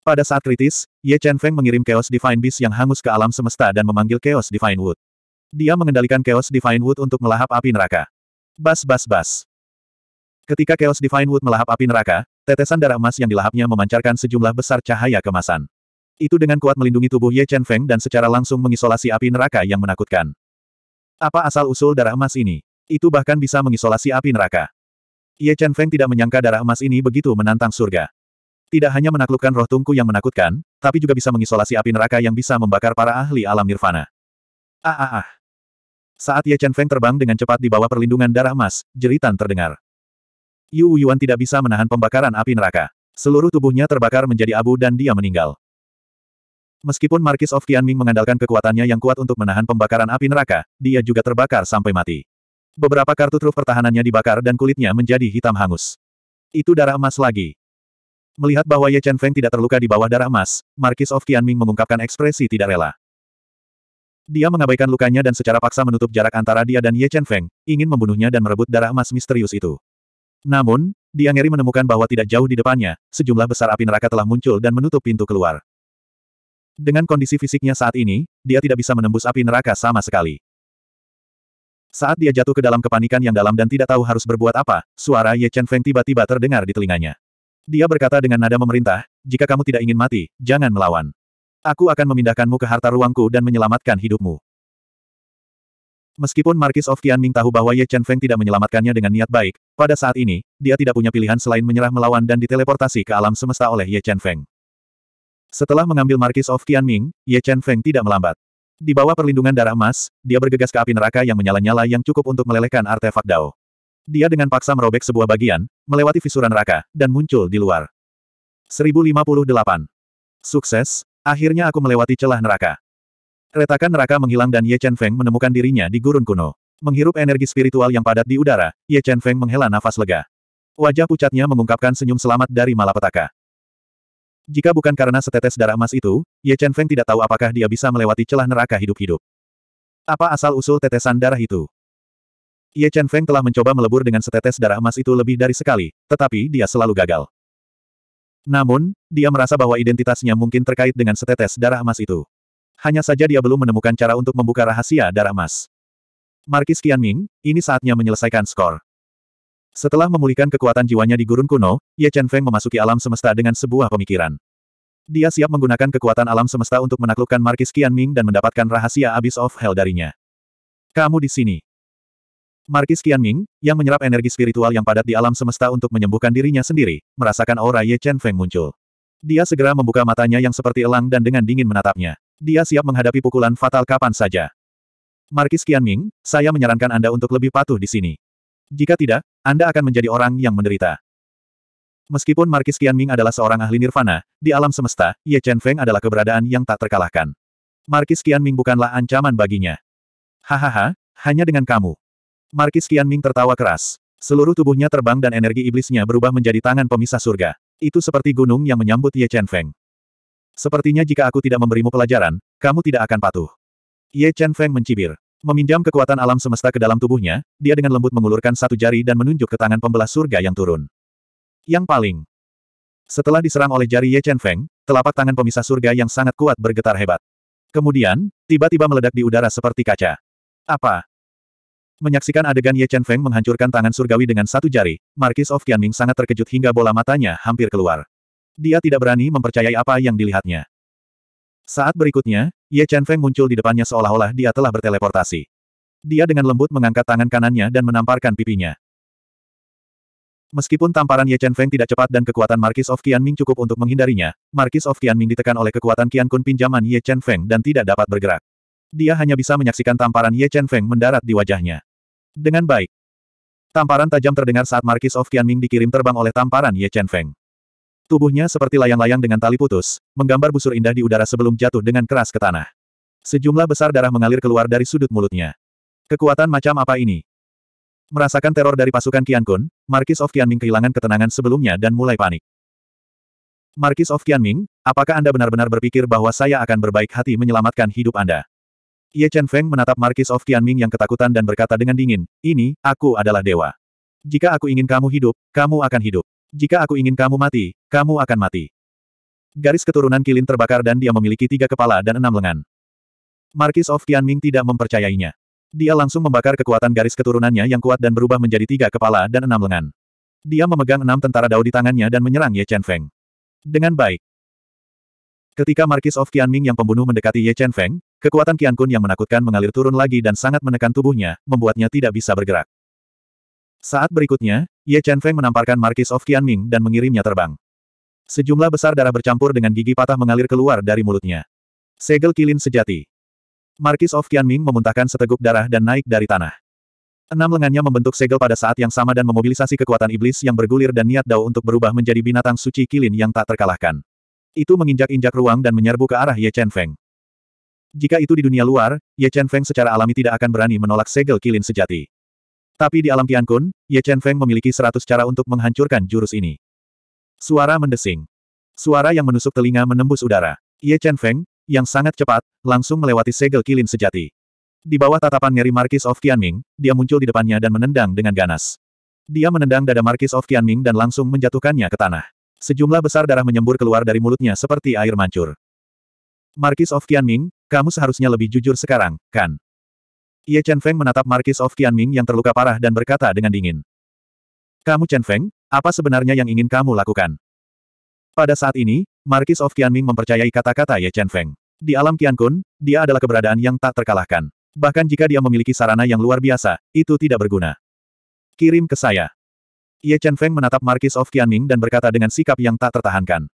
Pada saat kritis, Ye Chen Feng mengirim Chaos Divine Beast yang hangus ke alam semesta dan memanggil Chaos Divine Wood. Dia mengendalikan Chaos Divine Wood untuk melahap api neraka. Bas bas bas. Ketika Chaos Divine Wood melahap api neraka, tetesan darah emas yang dilahapnya memancarkan sejumlah besar cahaya kemasan. Itu dengan kuat melindungi tubuh Ye Chen Feng dan secara langsung mengisolasi api neraka yang menakutkan. Apa asal-usul darah emas ini? Itu bahkan bisa mengisolasi api neraka. Ye Chen Feng tidak menyangka darah emas ini begitu menantang surga. Tidak hanya menaklukkan roh tungku yang menakutkan, tapi juga bisa mengisolasi api neraka yang bisa membakar para ahli alam nirvana. Ah ah ah. Saat Ye Chen Feng terbang dengan cepat di bawah perlindungan darah emas, jeritan terdengar. Yu Yuan tidak bisa menahan pembakaran api neraka. Seluruh tubuhnya terbakar menjadi abu dan dia meninggal. Meskipun Markis of Tianming mengandalkan kekuatannya yang kuat untuk menahan pembakaran api neraka, dia juga terbakar sampai mati. Beberapa kartu truf pertahanannya dibakar dan kulitnya menjadi hitam hangus. Itu darah emas lagi. Melihat bahwa Ye Chen Feng tidak terluka di bawah darah emas, Markis of Tianming mengungkapkan ekspresi tidak rela. Dia mengabaikan lukanya dan secara paksa menutup jarak antara dia dan Ye Chen Feng, ingin membunuhnya dan merebut darah emas misterius itu. Namun, dia ngeri menemukan bahwa tidak jauh di depannya, sejumlah besar api neraka telah muncul dan menutup pintu keluar. Dengan kondisi fisiknya saat ini, dia tidak bisa menembus api neraka sama sekali. Saat dia jatuh ke dalam kepanikan yang dalam dan tidak tahu harus berbuat apa, suara Ye Chen Feng tiba-tiba terdengar di telinganya. Dia berkata dengan nada memerintah, jika kamu tidak ingin mati, jangan melawan. Aku akan memindahkanmu ke harta ruangku dan menyelamatkan hidupmu. Meskipun Markis of Qianming tahu bahwa Ye Chen Feng tidak menyelamatkannya dengan niat baik, pada saat ini, dia tidak punya pilihan selain menyerah melawan dan diteleportasi ke alam semesta oleh Ye Chen Feng. Setelah mengambil Markis of Qianming, Ye Chen Feng tidak melambat. Di bawah perlindungan darah emas, dia bergegas ke api neraka yang menyala-nyala yang cukup untuk melelehkan artefak Dao. Dia dengan paksa merobek sebuah bagian, melewati fisuran neraka, dan muncul di luar. 1058. Sukses, akhirnya aku melewati celah neraka. Retakan neraka menghilang dan Ye Chen Feng menemukan dirinya di gurun kuno. Menghirup energi spiritual yang padat di udara, Ye Chen Feng menghela nafas lega. Wajah pucatnya mengungkapkan senyum selamat dari malapetaka. Jika bukan karena setetes darah emas itu, Ye Chen Feng tidak tahu apakah dia bisa melewati celah neraka hidup-hidup. Apa asal-usul tetesan darah itu? Ye Chen Feng telah mencoba melebur dengan setetes darah emas itu lebih dari sekali, tetapi dia selalu gagal. Namun, dia merasa bahwa identitasnya mungkin terkait dengan setetes darah emas itu hanya saja dia belum menemukan cara untuk membuka rahasia darah emas. Markis Qianming, ini saatnya menyelesaikan skor. Setelah memulihkan kekuatan jiwanya di gurun kuno, Ye Chen Feng memasuki alam semesta dengan sebuah pemikiran. Dia siap menggunakan kekuatan alam semesta untuk menaklukkan Markis Qianming dan mendapatkan rahasia Abyss of Hell darinya. Kamu di sini. Markis Qianming, yang menyerap energi spiritual yang padat di alam semesta untuk menyembuhkan dirinya sendiri, merasakan aura Ye Chen Feng muncul. Dia segera membuka matanya yang seperti elang dan dengan dingin menatapnya. Dia siap menghadapi pukulan fatal kapan saja. Markis Qianming, saya menyarankan Anda untuk lebih patuh di sini. Jika tidak, Anda akan menjadi orang yang menderita. Meskipun Markis Qianming adalah seorang ahli nirvana, di alam semesta, Ye Chen Feng adalah keberadaan yang tak terkalahkan. Markis Qianming bukanlah ancaman baginya. Hahaha, hanya dengan kamu. Markis Qianming tertawa keras. Seluruh tubuhnya terbang dan energi iblisnya berubah menjadi tangan pemisah surga. Itu seperti gunung yang menyambut Ye Chen Feng. Sepertinya jika aku tidak memberimu pelajaran, kamu tidak akan patuh. Ye Chen Feng mencibir. Meminjam kekuatan alam semesta ke dalam tubuhnya, dia dengan lembut mengulurkan satu jari dan menunjuk ke tangan pembelah surga yang turun. Yang paling. Setelah diserang oleh jari Ye Chen Feng, telapak tangan pemisah surga yang sangat kuat bergetar hebat. Kemudian, tiba-tiba meledak di udara seperti kaca. Apa? Menyaksikan adegan Ye Chen Feng menghancurkan tangan surgawi dengan satu jari, Marquis of Qianming sangat terkejut hingga bola matanya hampir keluar. Dia tidak berani mempercayai apa yang dilihatnya. Saat berikutnya, Ye Chen Feng muncul di depannya seolah-olah dia telah berteleportasi. Dia dengan lembut mengangkat tangan kanannya dan menamparkan pipinya. Meskipun tamparan Ye Chen Feng tidak cepat dan kekuatan Markis of Ming cukup untuk menghindarinya, Markis of Ming ditekan oleh kekuatan Qian Kun pinjaman Ye Chen Feng dan tidak dapat bergerak. Dia hanya bisa menyaksikan tamparan Ye Chen Feng mendarat di wajahnya. Dengan baik. Tamparan tajam terdengar saat Markis of Ming dikirim terbang oleh tamparan Ye Chen Feng. Tubuhnya seperti layang-layang dengan tali putus, menggambar busur indah di udara sebelum jatuh dengan keras ke tanah. Sejumlah besar darah mengalir keluar dari sudut mulutnya. Kekuatan macam apa ini? Merasakan teror dari pasukan Qian Kun, Markis of Qianming kehilangan ketenangan sebelumnya dan mulai panik. Markis of Qianming, apakah Anda benar-benar berpikir bahwa saya akan berbaik hati menyelamatkan hidup Anda? Ye Chen Feng menatap Markis of Qianming yang ketakutan dan berkata dengan dingin, ini, aku adalah dewa. Jika aku ingin kamu hidup, kamu akan hidup. Jika aku ingin kamu mati, kamu akan mati. Garis keturunan Kilin terbakar dan dia memiliki tiga kepala dan enam lengan. Markis of Tianming tidak mempercayainya. Dia langsung membakar kekuatan garis keturunannya yang kuat dan berubah menjadi tiga kepala dan enam lengan. Dia memegang enam tentara dao di tangannya dan menyerang Ye Chen Feng. Dengan baik. Ketika Markis of Tianming yang pembunuh mendekati Ye Chen Feng, kekuatan Qian Kun yang menakutkan mengalir turun lagi dan sangat menekan tubuhnya, membuatnya tidak bisa bergerak. Saat berikutnya, Ye Chen Feng menamparkan Markis of Qianming dan mengirimnya terbang. Sejumlah besar darah bercampur dengan gigi patah mengalir keluar dari mulutnya. Segel kilin sejati. Markis of Qianming memuntahkan seteguk darah dan naik dari tanah. Enam lengannya membentuk segel pada saat yang sama dan memobilisasi kekuatan iblis yang bergulir dan niat Dao untuk berubah menjadi binatang suci kilin yang tak terkalahkan. Itu menginjak-injak ruang dan menyerbu ke arah Ye Chen Feng. Jika itu di dunia luar, Ye Chen Feng secara alami tidak akan berani menolak segel kilin sejati. Tapi di alam Tiankun, Ye Chen Feng memiliki seratus cara untuk menghancurkan jurus ini. Suara mendesing. Suara yang menusuk telinga menembus udara. Ye Chen Feng, yang sangat cepat, langsung melewati segel kilin sejati. Di bawah tatapan ngeri Markis of Tianming, dia muncul di depannya dan menendang dengan ganas. Dia menendang dada Markis of Tianming dan langsung menjatuhkannya ke tanah. Sejumlah besar darah menyembur keluar dari mulutnya seperti air mancur. Markis of Tianming, kamu seharusnya lebih jujur sekarang, kan? Ye iya Chen Feng menatap Markis of Qianming yang terluka parah dan berkata dengan dingin. Kamu Chen Feng, apa sebenarnya yang ingin kamu lakukan? Pada saat ini, Markis of Qianming mempercayai kata-kata Ye Chen Feng. Di alam Qiankun, dia adalah keberadaan yang tak terkalahkan. Bahkan jika dia memiliki sarana yang luar biasa, itu tidak berguna. Kirim ke saya. Ye Chen Feng menatap Markis of Qianming dan berkata dengan sikap yang tak tertahankan.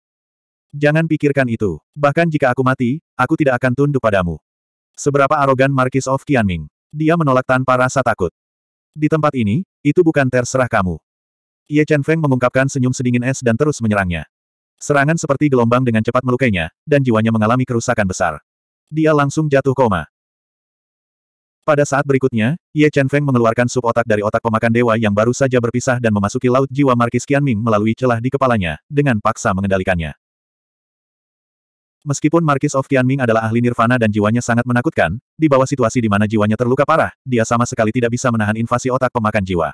Jangan pikirkan itu. Bahkan jika aku mati, aku tidak akan tunduk padamu. Seberapa arogan Markis of Qianming. Dia menolak tanpa rasa takut. Di tempat ini, itu bukan terserah kamu. Ye Chen Feng mengungkapkan senyum sedingin es dan terus menyerangnya. Serangan seperti gelombang dengan cepat melukainya, dan jiwanya mengalami kerusakan besar. Dia langsung jatuh koma. Pada saat berikutnya, Ye Chen Feng mengeluarkan sup otak dari otak pemakan dewa yang baru saja berpisah dan memasuki laut jiwa Markis Qianming melalui celah di kepalanya, dengan paksa mengendalikannya. Meskipun Markis of Tianming adalah ahli nirvana dan jiwanya sangat menakutkan, di bawah situasi di mana jiwanya terluka parah, dia sama sekali tidak bisa menahan invasi otak pemakan jiwa.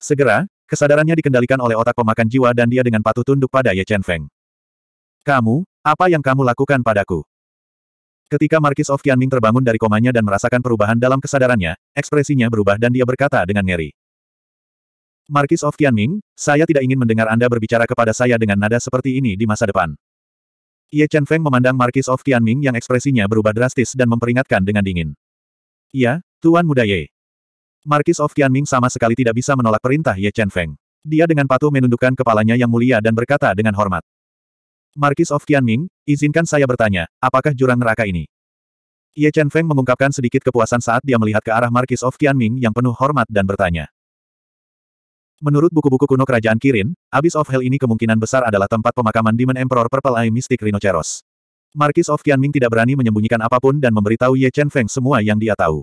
Segera, kesadarannya dikendalikan oleh otak pemakan jiwa dan dia dengan patuh tunduk pada Ye Chen Feng. Kamu, apa yang kamu lakukan padaku? Ketika Markis of Tianming terbangun dari komanya dan merasakan perubahan dalam kesadarannya, ekspresinya berubah dan dia berkata dengan ngeri. Markis of Tianming, saya tidak ingin mendengar Anda berbicara kepada saya dengan nada seperti ini di masa depan. Ye Chen Feng memandang Markis of Tianming yang ekspresinya berubah drastis dan memperingatkan dengan dingin. Ya, Tuan Muda Ye. Markis of Tianming sama sekali tidak bisa menolak perintah Ye Chen Feng. Dia dengan patuh menundukkan kepalanya yang mulia dan berkata dengan hormat. Markis of Tianming, izinkan saya bertanya, apakah jurang neraka ini? Ye Chen Feng mengungkapkan sedikit kepuasan saat dia melihat ke arah Markis of Tianming yang penuh hormat dan bertanya. Menurut buku-buku kuno kerajaan Kirin, Abyss of Hell ini kemungkinan besar adalah tempat pemakaman Demon Emperor Purple Eye Mystic Rhinoceros. Markis of Qianming tidak berani menyembunyikan apapun dan memberitahu Ye Chen Feng semua yang dia tahu.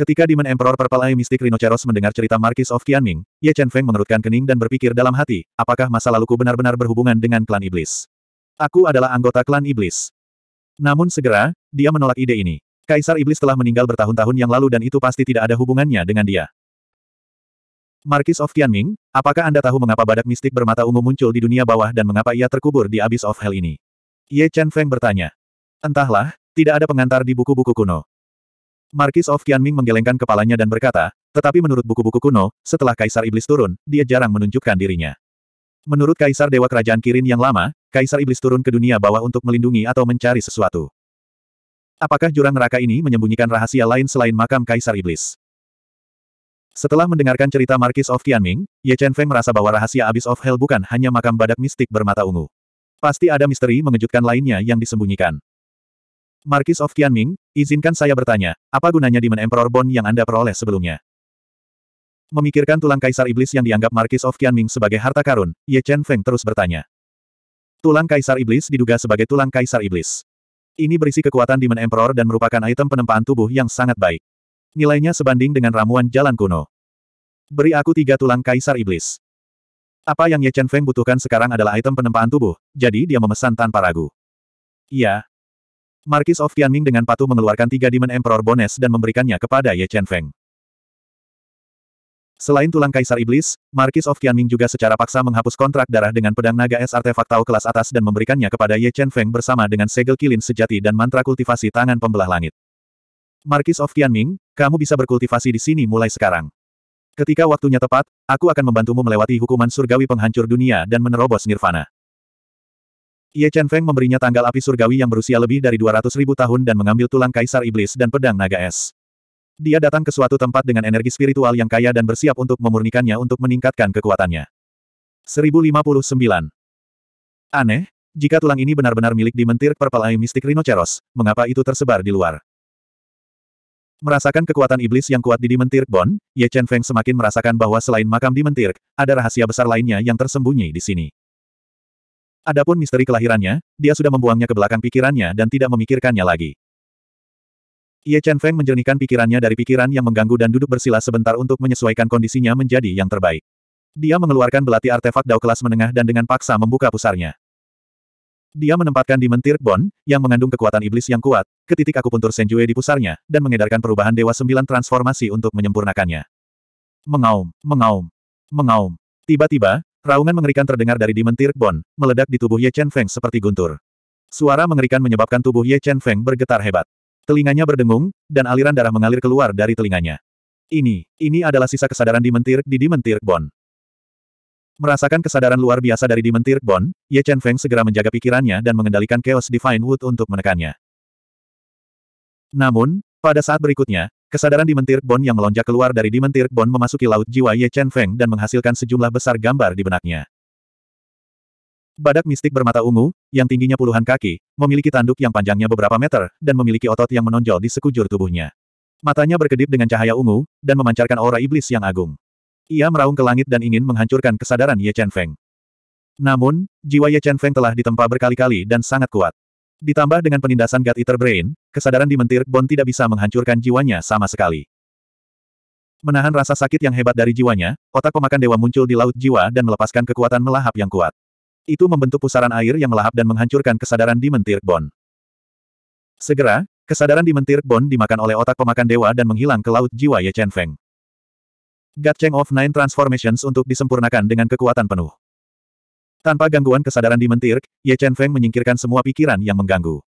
Ketika Demon Emperor Purple Eye Mystic Rhinoceros mendengar cerita Markis of Qianming, Ye Chen Feng mengerutkan kening dan berpikir dalam hati, apakah masa laluku benar-benar berhubungan dengan klan iblis? Aku adalah anggota klan iblis. Namun segera, dia menolak ide ini. Kaisar Iblis telah meninggal bertahun-tahun yang lalu dan itu pasti tidak ada hubungannya dengan dia. Markis of Tianming, apakah Anda tahu mengapa badak mistik bermata ungu muncul di dunia bawah dan mengapa ia terkubur di Abyss of Hell ini? Ye Chen Feng bertanya. Entahlah, tidak ada pengantar di buku-buku kuno. Markis of Tianming menggelengkan kepalanya dan berkata, tetapi menurut buku-buku kuno, setelah Kaisar Iblis turun, dia jarang menunjukkan dirinya. Menurut Kaisar Dewa Kerajaan Kirin yang lama, Kaisar Iblis turun ke dunia bawah untuk melindungi atau mencari sesuatu. Apakah jurang neraka ini menyembunyikan rahasia lain selain makam Kaisar Iblis? Setelah mendengarkan cerita Markis of Tianming, Ye Chen Feng merasa bahwa rahasia Abyss of Hell bukan hanya makam badak mistik bermata ungu. Pasti ada misteri mengejutkan lainnya yang disembunyikan. Markis of Tianming, izinkan saya bertanya, apa gunanya Demon Emperor Bond yang Anda peroleh sebelumnya? Memikirkan tulang kaisar iblis yang dianggap Markis of Tianming sebagai harta karun, Ye Chen Feng terus bertanya. Tulang kaisar iblis diduga sebagai tulang kaisar iblis. Ini berisi kekuatan Demon Emperor dan merupakan item penempaan tubuh yang sangat baik. Nilainya sebanding dengan ramuan jalan kuno. Beri aku tiga tulang kaisar iblis. Apa yang Ye Chen Feng butuhkan sekarang adalah item penempaan tubuh, jadi dia memesan tanpa ragu. Iya. Markis of Tianming dengan patuh mengeluarkan tiga Demon Emperor Bones dan memberikannya kepada Ye Chen Feng. Selain tulang kaisar iblis, Markis of Tianming juga secara paksa menghapus kontrak darah dengan pedang naga es artefak tau kelas atas dan memberikannya kepada Ye Chen Feng bersama dengan segel kilin sejati dan mantra kultivasi tangan pembelah langit. Markis of Tianming, kamu bisa berkultivasi di sini mulai sekarang. Ketika waktunya tepat, aku akan membantumu melewati hukuman surgawi penghancur dunia dan menerobos nirvana. Ye Chen Feng memberinya tanggal api surgawi yang berusia lebih dari 200 ribu tahun dan mengambil tulang kaisar iblis dan pedang naga es. Dia datang ke suatu tempat dengan energi spiritual yang kaya dan bersiap untuk memurnikannya untuk meningkatkan kekuatannya. 1059. Aneh, jika tulang ini benar-benar milik di mentir Purple Eye Mystic Rhinoceros, mengapa itu tersebar di luar? Merasakan kekuatan iblis yang kuat di Dimentirk Bon, Ye Chen Feng semakin merasakan bahwa selain makam Dimentirk, ada rahasia besar lainnya yang tersembunyi di sini. Adapun misteri kelahirannya, dia sudah membuangnya ke belakang pikirannya dan tidak memikirkannya lagi. Ye Chen Feng menjernihkan pikirannya dari pikiran yang mengganggu dan duduk bersila sebentar untuk menyesuaikan kondisinya menjadi yang terbaik. Dia mengeluarkan belati artefak dao kelas menengah dan dengan paksa membuka pusarnya. Dia menempatkan di mentir Bon, yang mengandung kekuatan iblis yang kuat, ke titik akupuntur Senjue di pusarnya, dan mengedarkan perubahan Dewa Sembilan transformasi untuk menyempurnakannya. Mengaum, mengaum, mengaum. Tiba-tiba, raungan mengerikan terdengar dari di mentir Bon, meledak di tubuh Ye Chen Feng seperti guntur. Suara mengerikan menyebabkan tubuh Ye Chen Feng bergetar hebat. Telinganya berdengung, dan aliran darah mengalir keluar dari telinganya. Ini, ini adalah sisa kesadaran di mentir di di mentir Bon. Merasakan kesadaran luar biasa dari Dimentir Bon, Ye Chen Feng segera menjaga pikirannya dan mengendalikan Chaos Divine Wood untuk menekannya. Namun, pada saat berikutnya, kesadaran Dimentir Bon yang melonjak keluar dari Dimentir Bon memasuki laut jiwa Ye Chen Feng dan menghasilkan sejumlah besar gambar di benaknya. Badak mistik bermata ungu, yang tingginya puluhan kaki, memiliki tanduk yang panjangnya beberapa meter, dan memiliki otot yang menonjol di sekujur tubuhnya. Matanya berkedip dengan cahaya ungu, dan memancarkan aura iblis yang agung. Ia meraung ke langit dan ingin menghancurkan kesadaran Ye Chen Feng. Namun, jiwa Ye Chen Feng telah ditempa berkali-kali dan sangat kuat. Ditambah dengan penindasan God Eater Brain, kesadaran di mentir Bon tidak bisa menghancurkan jiwanya sama sekali. Menahan rasa sakit yang hebat dari jiwanya, otak pemakan dewa muncul di laut jiwa dan melepaskan kekuatan melahap yang kuat. Itu membentuk pusaran air yang melahap dan menghancurkan kesadaran di mentir Bon. Segera, kesadaran di mentir Bon dimakan oleh otak pemakan dewa dan menghilang ke laut jiwa Ye Chen Feng. God Chang of Nine Transformations untuk disempurnakan dengan kekuatan penuh. Tanpa gangguan kesadaran di mentir, Ye Chen Feng menyingkirkan semua pikiran yang mengganggu.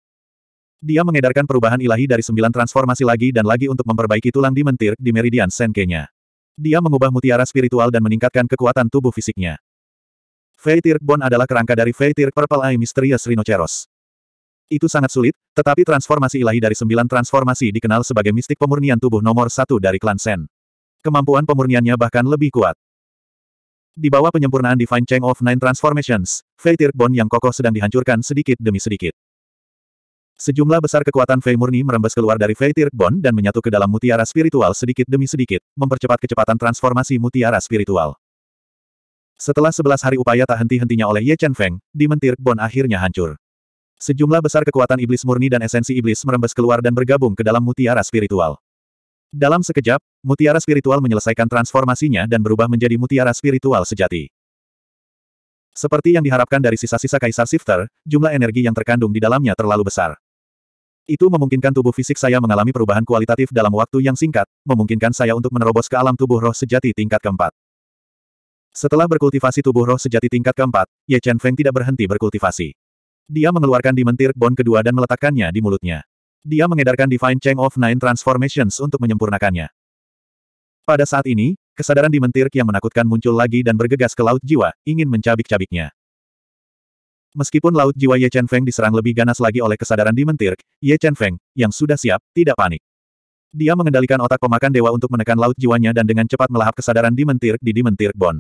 Dia mengedarkan perubahan ilahi dari sembilan transformasi lagi dan lagi untuk memperbaiki tulang di mentir di meridian Senkenya. Dia mengubah mutiara spiritual dan meningkatkan kekuatan tubuh fisiknya. Feitir Bon adalah kerangka dari Feitir Purple Eye Mysterious Rhinoceros. Itu sangat sulit, tetapi transformasi ilahi dari sembilan transformasi dikenal sebagai mistik pemurnian tubuh nomor satu dari klan Sen. Kemampuan pemurniannya bahkan lebih kuat. Di bawah penyempurnaan Divine Chang of Nine Transformations, Fei Bond yang kokoh sedang dihancurkan sedikit demi sedikit. Sejumlah besar kekuatan Fei murni merembes keluar dari Fei Bond dan menyatu ke dalam mutiara spiritual sedikit demi sedikit, mempercepat kecepatan transformasi mutiara spiritual. Setelah sebelas hari upaya tak henti-hentinya oleh Ye Chen Feng, Demon Bond akhirnya hancur. Sejumlah besar kekuatan iblis murni dan esensi iblis merembes keluar dan bergabung ke dalam mutiara spiritual. Dalam sekejap, mutiara spiritual menyelesaikan transformasinya dan berubah menjadi mutiara spiritual sejati. Seperti yang diharapkan dari sisa-sisa kaisar shifter, jumlah energi yang terkandung di dalamnya terlalu besar. Itu memungkinkan tubuh fisik saya mengalami perubahan kualitatif dalam waktu yang singkat, memungkinkan saya untuk menerobos ke alam tubuh roh sejati tingkat keempat. Setelah berkultivasi tubuh roh sejati tingkat keempat, Ye Chen Feng tidak berhenti berkultivasi. Dia mengeluarkan dimentir bon kedua dan meletakkannya di mulutnya. Dia mengedarkan Divine Chang of Nine Transformations untuk menyempurnakannya. Pada saat ini, kesadaran di yang menakutkan muncul lagi dan bergegas ke Laut Jiwa, ingin mencabik-cabiknya. Meskipun Laut Jiwa Ye Chen Feng diserang lebih ganas lagi oleh kesadaran di Ye Chen Feng, yang sudah siap, tidak panik. Dia mengendalikan otak pemakan dewa untuk menekan laut jiwanya dan dengan cepat melahap kesadaran di di dimentirk Bon.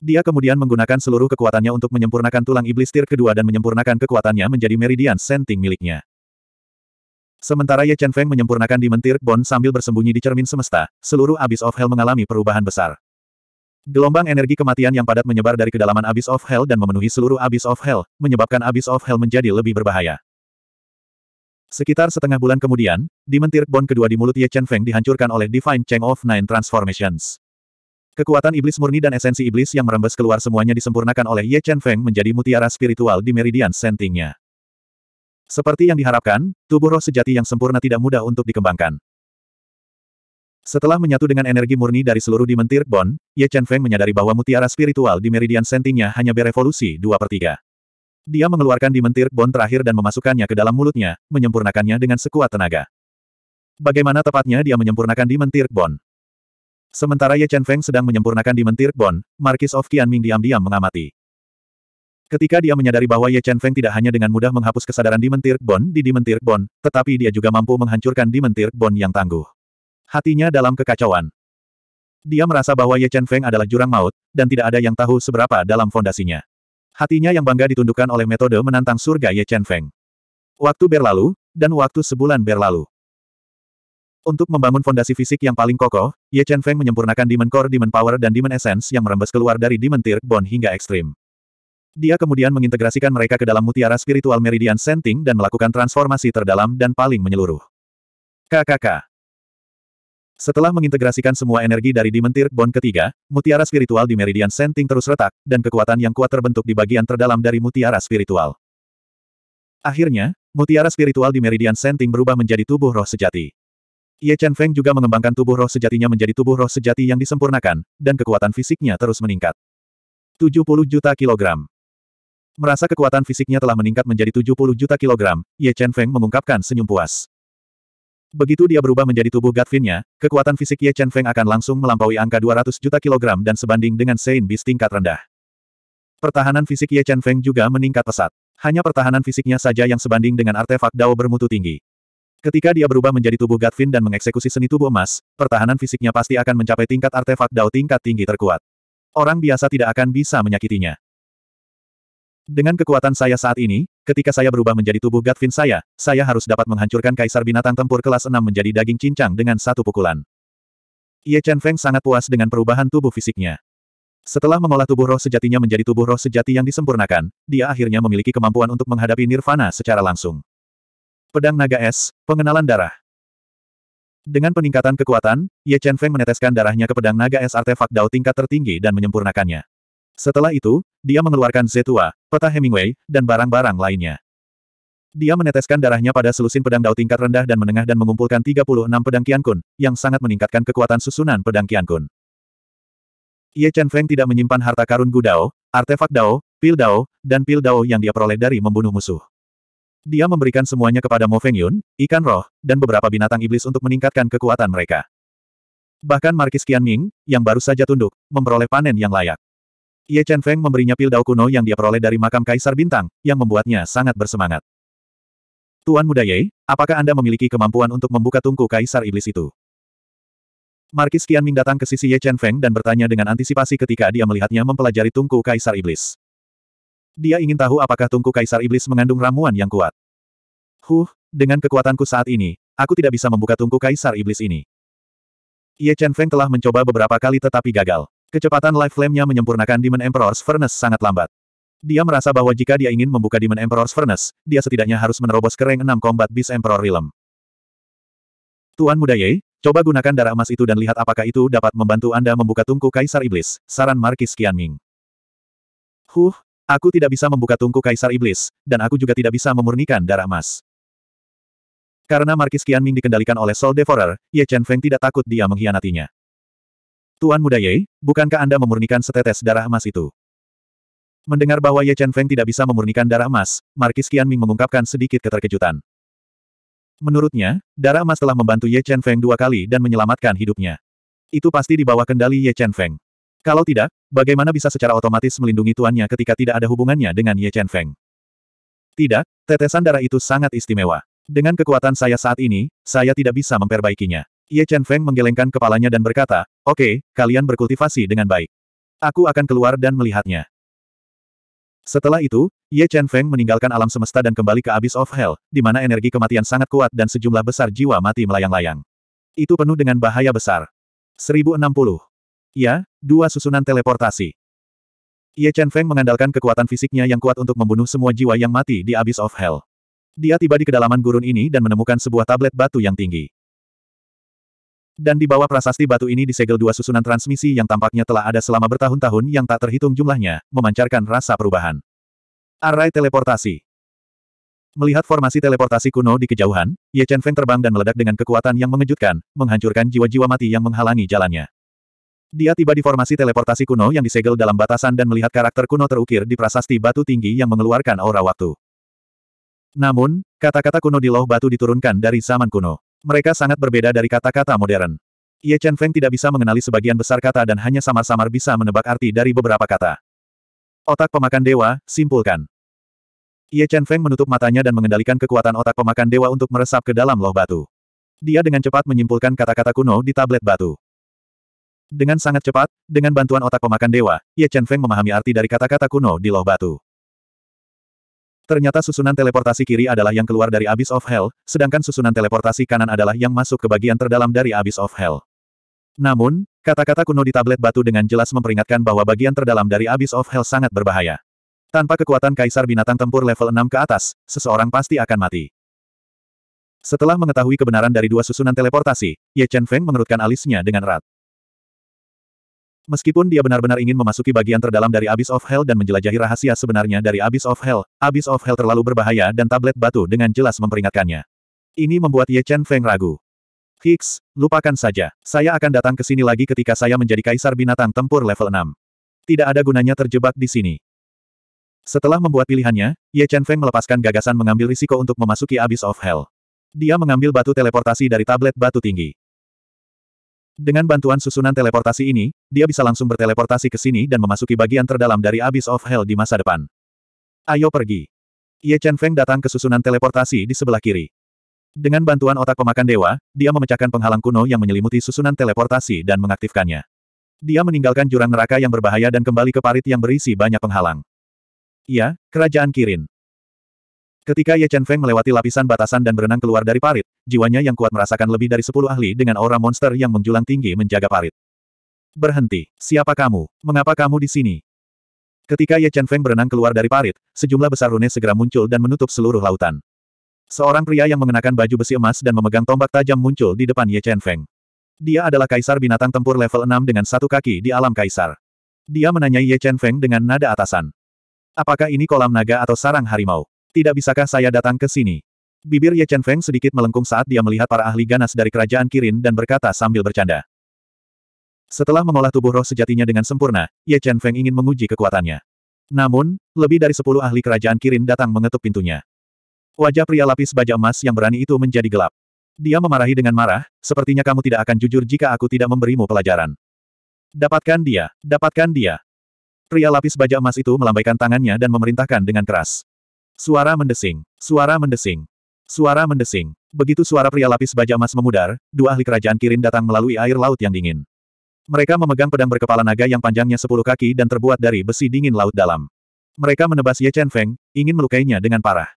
Dia kemudian menggunakan seluruh kekuatannya untuk menyempurnakan tulang iblis tir kedua dan menyempurnakan kekuatannya menjadi meridian senting miliknya. Sementara Ye Chen Feng menyempurnakan di mentir Bon sambil bersembunyi di cermin semesta, seluruh Abyss of Hell mengalami perubahan besar. Gelombang energi kematian yang padat menyebar dari kedalaman Abyss of Hell dan memenuhi seluruh Abyss of Hell, menyebabkan Abyss of Hell menjadi lebih berbahaya. Sekitar setengah bulan kemudian, di mentir Bon kedua di mulut Ye Chen Feng dihancurkan oleh Divine Cheng of Nine Transformations. Kekuatan iblis murni dan esensi iblis yang merembes keluar semuanya disempurnakan oleh Ye Chen Feng menjadi mutiara spiritual di meridian sentingnya. Seperti yang diharapkan, tubuh roh sejati yang sempurna tidak mudah untuk dikembangkan. Setelah menyatu dengan energi murni dari seluruh dimentir Bon, Ye Chen Feng menyadari bahwa mutiara spiritual di meridian sentinya hanya berevolusi dua per 3. Dia mengeluarkan dimentir Bon terakhir dan memasukkannya ke dalam mulutnya, menyempurnakannya dengan sekuat tenaga. Bagaimana tepatnya dia menyempurnakan dimentir Bon? Sementara Ye Chen Feng sedang menyempurnakan dimentir Bon, Marquis of Qianming diam-diam mengamati. Ketika dia menyadari bahwa Ye Chen Feng tidak hanya dengan mudah menghapus kesadaran Mentir Bon di Mentir Bon, tetapi dia juga mampu menghancurkan di Mentir Bon yang tangguh. Hatinya dalam kekacauan. Dia merasa bahwa Ye Chen Feng adalah jurang maut, dan tidak ada yang tahu seberapa dalam fondasinya. Hatinya yang bangga ditundukkan oleh metode menantang surga Ye Chen Feng. Waktu berlalu, dan waktu sebulan berlalu. Untuk membangun fondasi fisik yang paling kokoh, Ye Chen Feng menyempurnakan Demon Core Demon Power dan Demon Essence yang merembes keluar dari Demon Tirk Bond hingga ekstrim. Dia kemudian mengintegrasikan mereka ke dalam mutiara spiritual Meridian Senting dan melakukan transformasi terdalam dan paling menyeluruh. KKK Setelah mengintegrasikan semua energi dari Dimentir Bond ketiga, mutiara spiritual di Meridian Senting terus retak, dan kekuatan yang kuat terbentuk di bagian terdalam dari mutiara spiritual. Akhirnya, mutiara spiritual di Meridian Senting berubah menjadi tubuh roh sejati. Ye Chen Feng juga mengembangkan tubuh roh sejatinya menjadi tubuh roh sejati yang disempurnakan, dan kekuatan fisiknya terus meningkat. 70 juta kilogram. Merasa kekuatan fisiknya telah meningkat menjadi 70 juta kilogram, Ye Chen Feng mengungkapkan senyum puas. Begitu dia berubah menjadi tubuh Gatvinnya, kekuatan fisik Ye Chen Feng akan langsung melampaui angka 200 juta kilogram dan sebanding dengan Sein Bis tingkat rendah. Pertahanan fisik Ye Chen Feng juga meningkat pesat. Hanya pertahanan fisiknya saja yang sebanding dengan artefak Dao bermutu tinggi. Ketika dia berubah menjadi tubuh Gatvin dan mengeksekusi seni tubuh emas, pertahanan fisiknya pasti akan mencapai tingkat artefak Dao tingkat tinggi terkuat. Orang biasa tidak akan bisa menyakitinya. Dengan kekuatan saya saat ini, ketika saya berubah menjadi tubuh Gatvin saya, saya harus dapat menghancurkan kaisar binatang tempur kelas 6 menjadi daging cincang dengan satu pukulan. Ye Chen Feng sangat puas dengan perubahan tubuh fisiknya. Setelah mengolah tubuh roh sejatinya menjadi tubuh roh sejati yang disempurnakan, dia akhirnya memiliki kemampuan untuk menghadapi Nirvana secara langsung. Pedang Naga Es, Pengenalan Darah Dengan peningkatan kekuatan, Ye Chen Feng meneteskan darahnya ke pedang Naga Es artefak Dao tingkat tertinggi dan menyempurnakannya. Setelah itu, dia mengeluarkan Zetua, kota Hemingway, dan barang-barang lainnya. Dia meneteskan darahnya pada selusin pedang dao tingkat rendah dan menengah dan mengumpulkan 36 pedang kun, yang sangat meningkatkan kekuatan susunan pedang kun. Ye Chen Feng tidak menyimpan harta karun Gu Dao, artefak Dao, Pil Dao, dan Pil Dao yang dia peroleh dari membunuh musuh. Dia memberikan semuanya kepada Mo Feng Yun, ikan roh, dan beberapa binatang iblis untuk meningkatkan kekuatan mereka. Bahkan Markis Qian Ming, yang baru saja tunduk, memperoleh panen yang layak. Ye Chen Feng memberinya pil dao kuno yang dia peroleh dari makam Kaisar Bintang, yang membuatnya sangat bersemangat. Tuan Muda Ye, apakah Anda memiliki kemampuan untuk membuka tungku Kaisar Iblis itu? Markis Qianming datang ke sisi Ye Chen Feng dan bertanya dengan antisipasi ketika dia melihatnya mempelajari tungku Kaisar Iblis. Dia ingin tahu apakah tungku Kaisar Iblis mengandung ramuan yang kuat. Huh, dengan kekuatanku saat ini, aku tidak bisa membuka tungku Kaisar Iblis ini. Ye Chen Feng telah mencoba beberapa kali tetapi gagal. Kecepatan life flame-nya menyempurnakan Demon Emperor's Furnace sangat lambat. Dia merasa bahwa jika dia ingin membuka Demon Emperor's Furnace, dia setidaknya harus menerobos ke enam kombat bis Emperor Realm. Tuan Muda Ye, coba gunakan darah emas itu dan lihat apakah itu dapat membantu Anda membuka tungku Kaisar Iblis, saran Markis Qianming. Huh, aku tidak bisa membuka tungku Kaisar Iblis, dan aku juga tidak bisa memurnikan darah emas. Karena Markis Qianming dikendalikan oleh Soul Devourer, Ye Chen Feng tidak takut dia mengkhianatinya. Tuan Muda Ye, bukankah Anda memurnikan setetes darah emas itu? Mendengar bahwa Ye Chen Feng tidak bisa memurnikan darah emas, Markis Ming mengungkapkan sedikit keterkejutan. Menurutnya, darah emas telah membantu Ye Chen Feng dua kali dan menyelamatkan hidupnya. Itu pasti di bawah kendali Ye Chen Feng. Kalau tidak, bagaimana bisa secara otomatis melindungi tuannya ketika tidak ada hubungannya dengan Ye Chen Feng? Tidak, tetesan darah itu sangat istimewa. Dengan kekuatan saya saat ini, saya tidak bisa memperbaikinya. Ye Chen Feng menggelengkan kepalanya dan berkata, Oke, okay, kalian berkultivasi dengan baik. Aku akan keluar dan melihatnya. Setelah itu, Ye Chen Feng meninggalkan alam semesta dan kembali ke Abyss of Hell, di mana energi kematian sangat kuat dan sejumlah besar jiwa mati melayang-layang. Itu penuh dengan bahaya besar. 1060. Ya, dua susunan teleportasi. Ye Chen Feng mengandalkan kekuatan fisiknya yang kuat untuk membunuh semua jiwa yang mati di Abyss of Hell. Dia tiba di kedalaman gurun ini dan menemukan sebuah tablet batu yang tinggi. Dan di bawah prasasti batu ini disegel dua susunan transmisi yang tampaknya telah ada selama bertahun-tahun yang tak terhitung jumlahnya, memancarkan rasa perubahan. Array teleportasi. Melihat formasi teleportasi kuno di kejauhan, Ye Chen Feng terbang dan meledak dengan kekuatan yang mengejutkan, menghancurkan jiwa-jiwa mati yang menghalangi jalannya. Dia tiba di formasi teleportasi kuno yang disegel dalam batasan dan melihat karakter kuno terukir di prasasti batu tinggi yang mengeluarkan aura waktu. Namun, kata-kata kuno di loh batu diturunkan dari zaman kuno. Mereka sangat berbeda dari kata-kata modern. Ye Chen Feng tidak bisa mengenali sebagian besar kata dan hanya samar-samar bisa menebak arti dari beberapa kata. Otak pemakan dewa, simpulkan. Ye Chen Feng menutup matanya dan mengendalikan kekuatan otak pemakan dewa untuk meresap ke dalam loh batu. Dia dengan cepat menyimpulkan kata-kata kuno di tablet batu. Dengan sangat cepat, dengan bantuan otak pemakan dewa, Ye Chen Feng memahami arti dari kata-kata kuno di loh batu. Ternyata susunan teleportasi kiri adalah yang keluar dari Abyss of Hell, sedangkan susunan teleportasi kanan adalah yang masuk ke bagian terdalam dari Abyss of Hell. Namun, kata-kata kuno di tablet batu dengan jelas memperingatkan bahwa bagian terdalam dari Abyss of Hell sangat berbahaya. Tanpa kekuatan kaisar binatang tempur level 6 ke atas, seseorang pasti akan mati. Setelah mengetahui kebenaran dari dua susunan teleportasi, Ye Chen Feng mengerutkan alisnya dengan erat. Meskipun dia benar-benar ingin memasuki bagian terdalam dari Abyss of Hell dan menjelajahi rahasia sebenarnya dari Abyss of Hell, Abyss of Hell terlalu berbahaya dan tablet batu dengan jelas memperingatkannya. Ini membuat Ye Chen Feng ragu. Hicks, lupakan saja. Saya akan datang ke sini lagi ketika saya menjadi kaisar binatang tempur level 6. Tidak ada gunanya terjebak di sini. Setelah membuat pilihannya, Ye Chen Feng melepaskan gagasan mengambil risiko untuk memasuki Abyss of Hell. Dia mengambil batu teleportasi dari tablet batu tinggi. Dengan bantuan susunan teleportasi ini, dia bisa langsung berteleportasi ke sini dan memasuki bagian terdalam dari Abyss of Hell di masa depan. Ayo pergi. Ye Chen Feng datang ke susunan teleportasi di sebelah kiri. Dengan bantuan otak pemakan dewa, dia memecahkan penghalang kuno yang menyelimuti susunan teleportasi dan mengaktifkannya. Dia meninggalkan jurang neraka yang berbahaya dan kembali ke parit yang berisi banyak penghalang. Ya, kerajaan Kirin. Ketika Ye Chen Feng melewati lapisan batasan dan berenang keluar dari parit, jiwanya yang kuat merasakan lebih dari sepuluh ahli dengan aura monster yang menjulang tinggi menjaga parit. Berhenti. Siapa kamu? Mengapa kamu di sini? Ketika Ye Chen Feng berenang keluar dari parit, sejumlah besar rune segera muncul dan menutup seluruh lautan. Seorang pria yang mengenakan baju besi emas dan memegang tombak tajam muncul di depan Ye Chen Feng. Dia adalah kaisar binatang tempur level 6 dengan satu kaki di alam kaisar. Dia menanyai Ye Chen Feng dengan nada atasan. Apakah ini kolam naga atau sarang harimau? Tidak bisakah saya datang ke sini? Bibir Ye Chen Feng sedikit melengkung saat dia melihat para ahli ganas dari kerajaan Kirin dan berkata sambil bercanda. Setelah mengolah tubuh roh sejatinya dengan sempurna, Ye Chen Feng ingin menguji kekuatannya. Namun, lebih dari sepuluh ahli kerajaan Kirin datang mengetuk pintunya. Wajah pria lapis baja emas yang berani itu menjadi gelap. Dia memarahi dengan marah, sepertinya kamu tidak akan jujur jika aku tidak memberimu pelajaran. Dapatkan dia, dapatkan dia. Pria lapis baja emas itu melambaikan tangannya dan memerintahkan dengan keras. Suara mendesing. Suara mendesing. Suara mendesing. Begitu suara pria lapis baja emas memudar, dua ahli kerajaan Kirin datang melalui air laut yang dingin. Mereka memegang pedang berkepala naga yang panjangnya sepuluh kaki dan terbuat dari besi dingin laut dalam. Mereka menebas Ye Chen Feng, ingin melukainya dengan parah.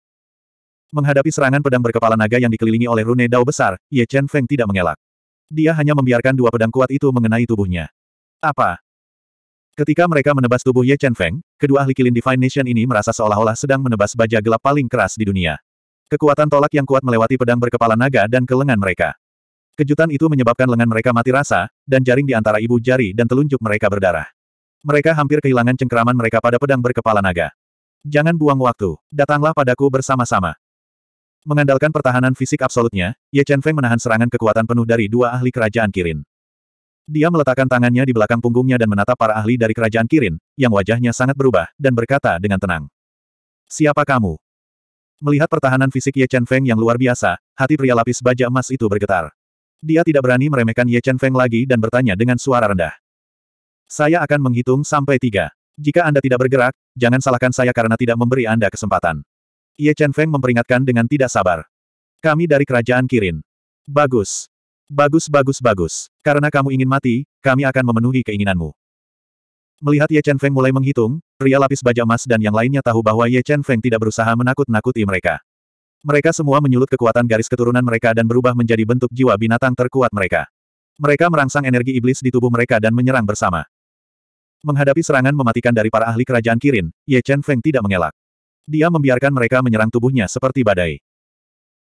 Menghadapi serangan pedang berkepala naga yang dikelilingi oleh rune dao besar, Ye Chen Feng tidak mengelak. Dia hanya membiarkan dua pedang kuat itu mengenai tubuhnya. Apa? Ketika mereka menebas tubuh Ye Chen Feng, kedua ahli kilin Divine Nation ini merasa seolah-olah sedang menebas baja gelap paling keras di dunia. Kekuatan tolak yang kuat melewati pedang berkepala naga dan ke lengan mereka. Kejutan itu menyebabkan lengan mereka mati rasa, dan jaring di antara ibu jari dan telunjuk mereka berdarah. Mereka hampir kehilangan cengkeraman mereka pada pedang berkepala naga. Jangan buang waktu, datanglah padaku bersama-sama. Mengandalkan pertahanan fisik absolutnya, Ye Chen Feng menahan serangan kekuatan penuh dari dua ahli kerajaan Kirin. Dia meletakkan tangannya di belakang punggungnya dan menatap para ahli dari kerajaan Kirin, yang wajahnya sangat berubah, dan berkata dengan tenang. Siapa kamu? Melihat pertahanan fisik Ye Chen Feng yang luar biasa, hati pria lapis baja emas itu bergetar. Dia tidak berani meremehkan Ye Chen Feng lagi dan bertanya dengan suara rendah. Saya akan menghitung sampai tiga. Jika Anda tidak bergerak, jangan salahkan saya karena tidak memberi Anda kesempatan. Ye Chen Feng memperingatkan dengan tidak sabar. Kami dari kerajaan Kirin. Bagus. Bagus bagus bagus. Karena kamu ingin mati, kami akan memenuhi keinginanmu. Melihat Ye Chen Feng mulai menghitung, pria lapis baja emas dan yang lainnya tahu bahwa Ye Chen Feng tidak berusaha menakut-nakuti mereka. Mereka semua menyulut kekuatan garis keturunan mereka dan berubah menjadi bentuk jiwa binatang terkuat mereka. Mereka merangsang energi iblis di tubuh mereka dan menyerang bersama. Menghadapi serangan mematikan dari para ahli kerajaan Kirin, Ye Chen Feng tidak mengelak. Dia membiarkan mereka menyerang tubuhnya seperti badai.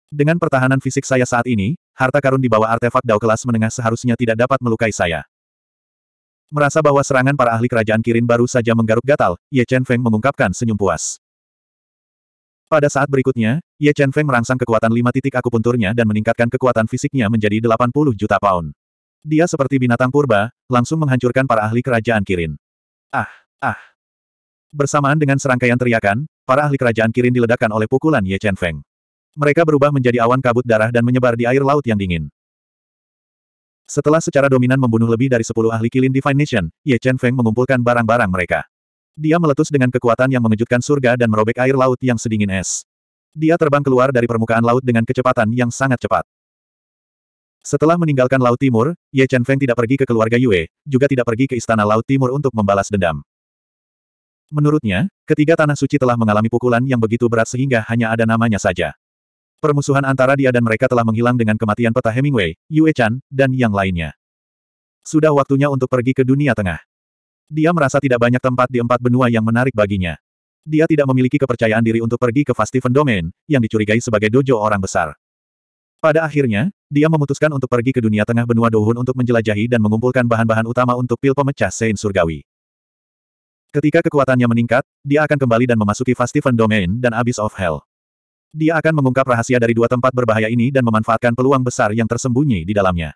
Dengan pertahanan fisik saya saat ini, harta karun di bawah artefak Dao kelas menengah seharusnya tidak dapat melukai saya. Merasa bahwa serangan para ahli kerajaan Kirin baru saja menggaruk gatal, Ye Chen Feng mengungkapkan senyum puas. Pada saat berikutnya, Ye Chen Feng merangsang kekuatan lima titik akupunturnya dan meningkatkan kekuatan fisiknya menjadi 80 juta pound. Dia seperti binatang purba, langsung menghancurkan para ahli kerajaan Kirin. Ah, ah. Bersamaan dengan serangkaian teriakan, para ahli kerajaan Kirin diledakkan oleh pukulan Ye Chen Feng. Mereka berubah menjadi awan kabut darah dan menyebar di air laut yang dingin. Setelah secara dominan membunuh lebih dari 10 ahli kilin Divine Nation, Ye Chen Feng mengumpulkan barang-barang mereka. Dia meletus dengan kekuatan yang mengejutkan surga dan merobek air laut yang sedingin es. Dia terbang keluar dari permukaan laut dengan kecepatan yang sangat cepat. Setelah meninggalkan Laut Timur, Ye Chen Feng tidak pergi ke keluarga Yue, juga tidak pergi ke Istana Laut Timur untuk membalas dendam. Menurutnya, ketiga tanah suci telah mengalami pukulan yang begitu berat sehingga hanya ada namanya saja. Permusuhan antara dia dan mereka telah menghilang dengan kematian peta Hemingway, Yue Chan, dan yang lainnya. Sudah waktunya untuk pergi ke dunia tengah. Dia merasa tidak banyak tempat di empat benua yang menarik baginya. Dia tidak memiliki kepercayaan diri untuk pergi ke Fastiven Domain, yang dicurigai sebagai dojo orang besar. Pada akhirnya, dia memutuskan untuk pergi ke dunia tengah benua Dohun untuk menjelajahi dan mengumpulkan bahan-bahan utama untuk pil pemecah Sein Surgawi. Ketika kekuatannya meningkat, dia akan kembali dan memasuki Fastiven Domain dan Abyss of Hell. Dia akan mengungkap rahasia dari dua tempat berbahaya ini dan memanfaatkan peluang besar yang tersembunyi di dalamnya.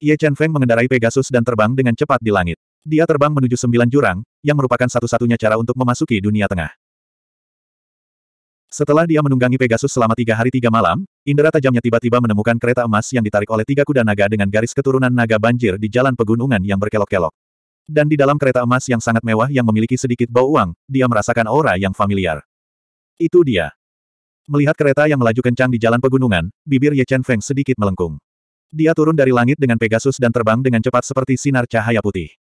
Ye Chen Feng mengendarai Pegasus dan terbang dengan cepat di langit. Dia terbang menuju sembilan jurang, yang merupakan satu-satunya cara untuk memasuki dunia tengah. Setelah dia menunggangi Pegasus selama tiga hari tiga malam, indera tajamnya tiba-tiba menemukan kereta emas yang ditarik oleh tiga kuda naga dengan garis keturunan naga banjir di jalan pegunungan yang berkelok-kelok. Dan di dalam kereta emas yang sangat mewah yang memiliki sedikit bau uang, dia merasakan aura yang familiar. Itu dia. Melihat kereta yang melaju kencang di jalan pegunungan, bibir Ye Chen Feng sedikit melengkung. Dia turun dari langit dengan Pegasus dan terbang dengan cepat seperti sinar cahaya putih.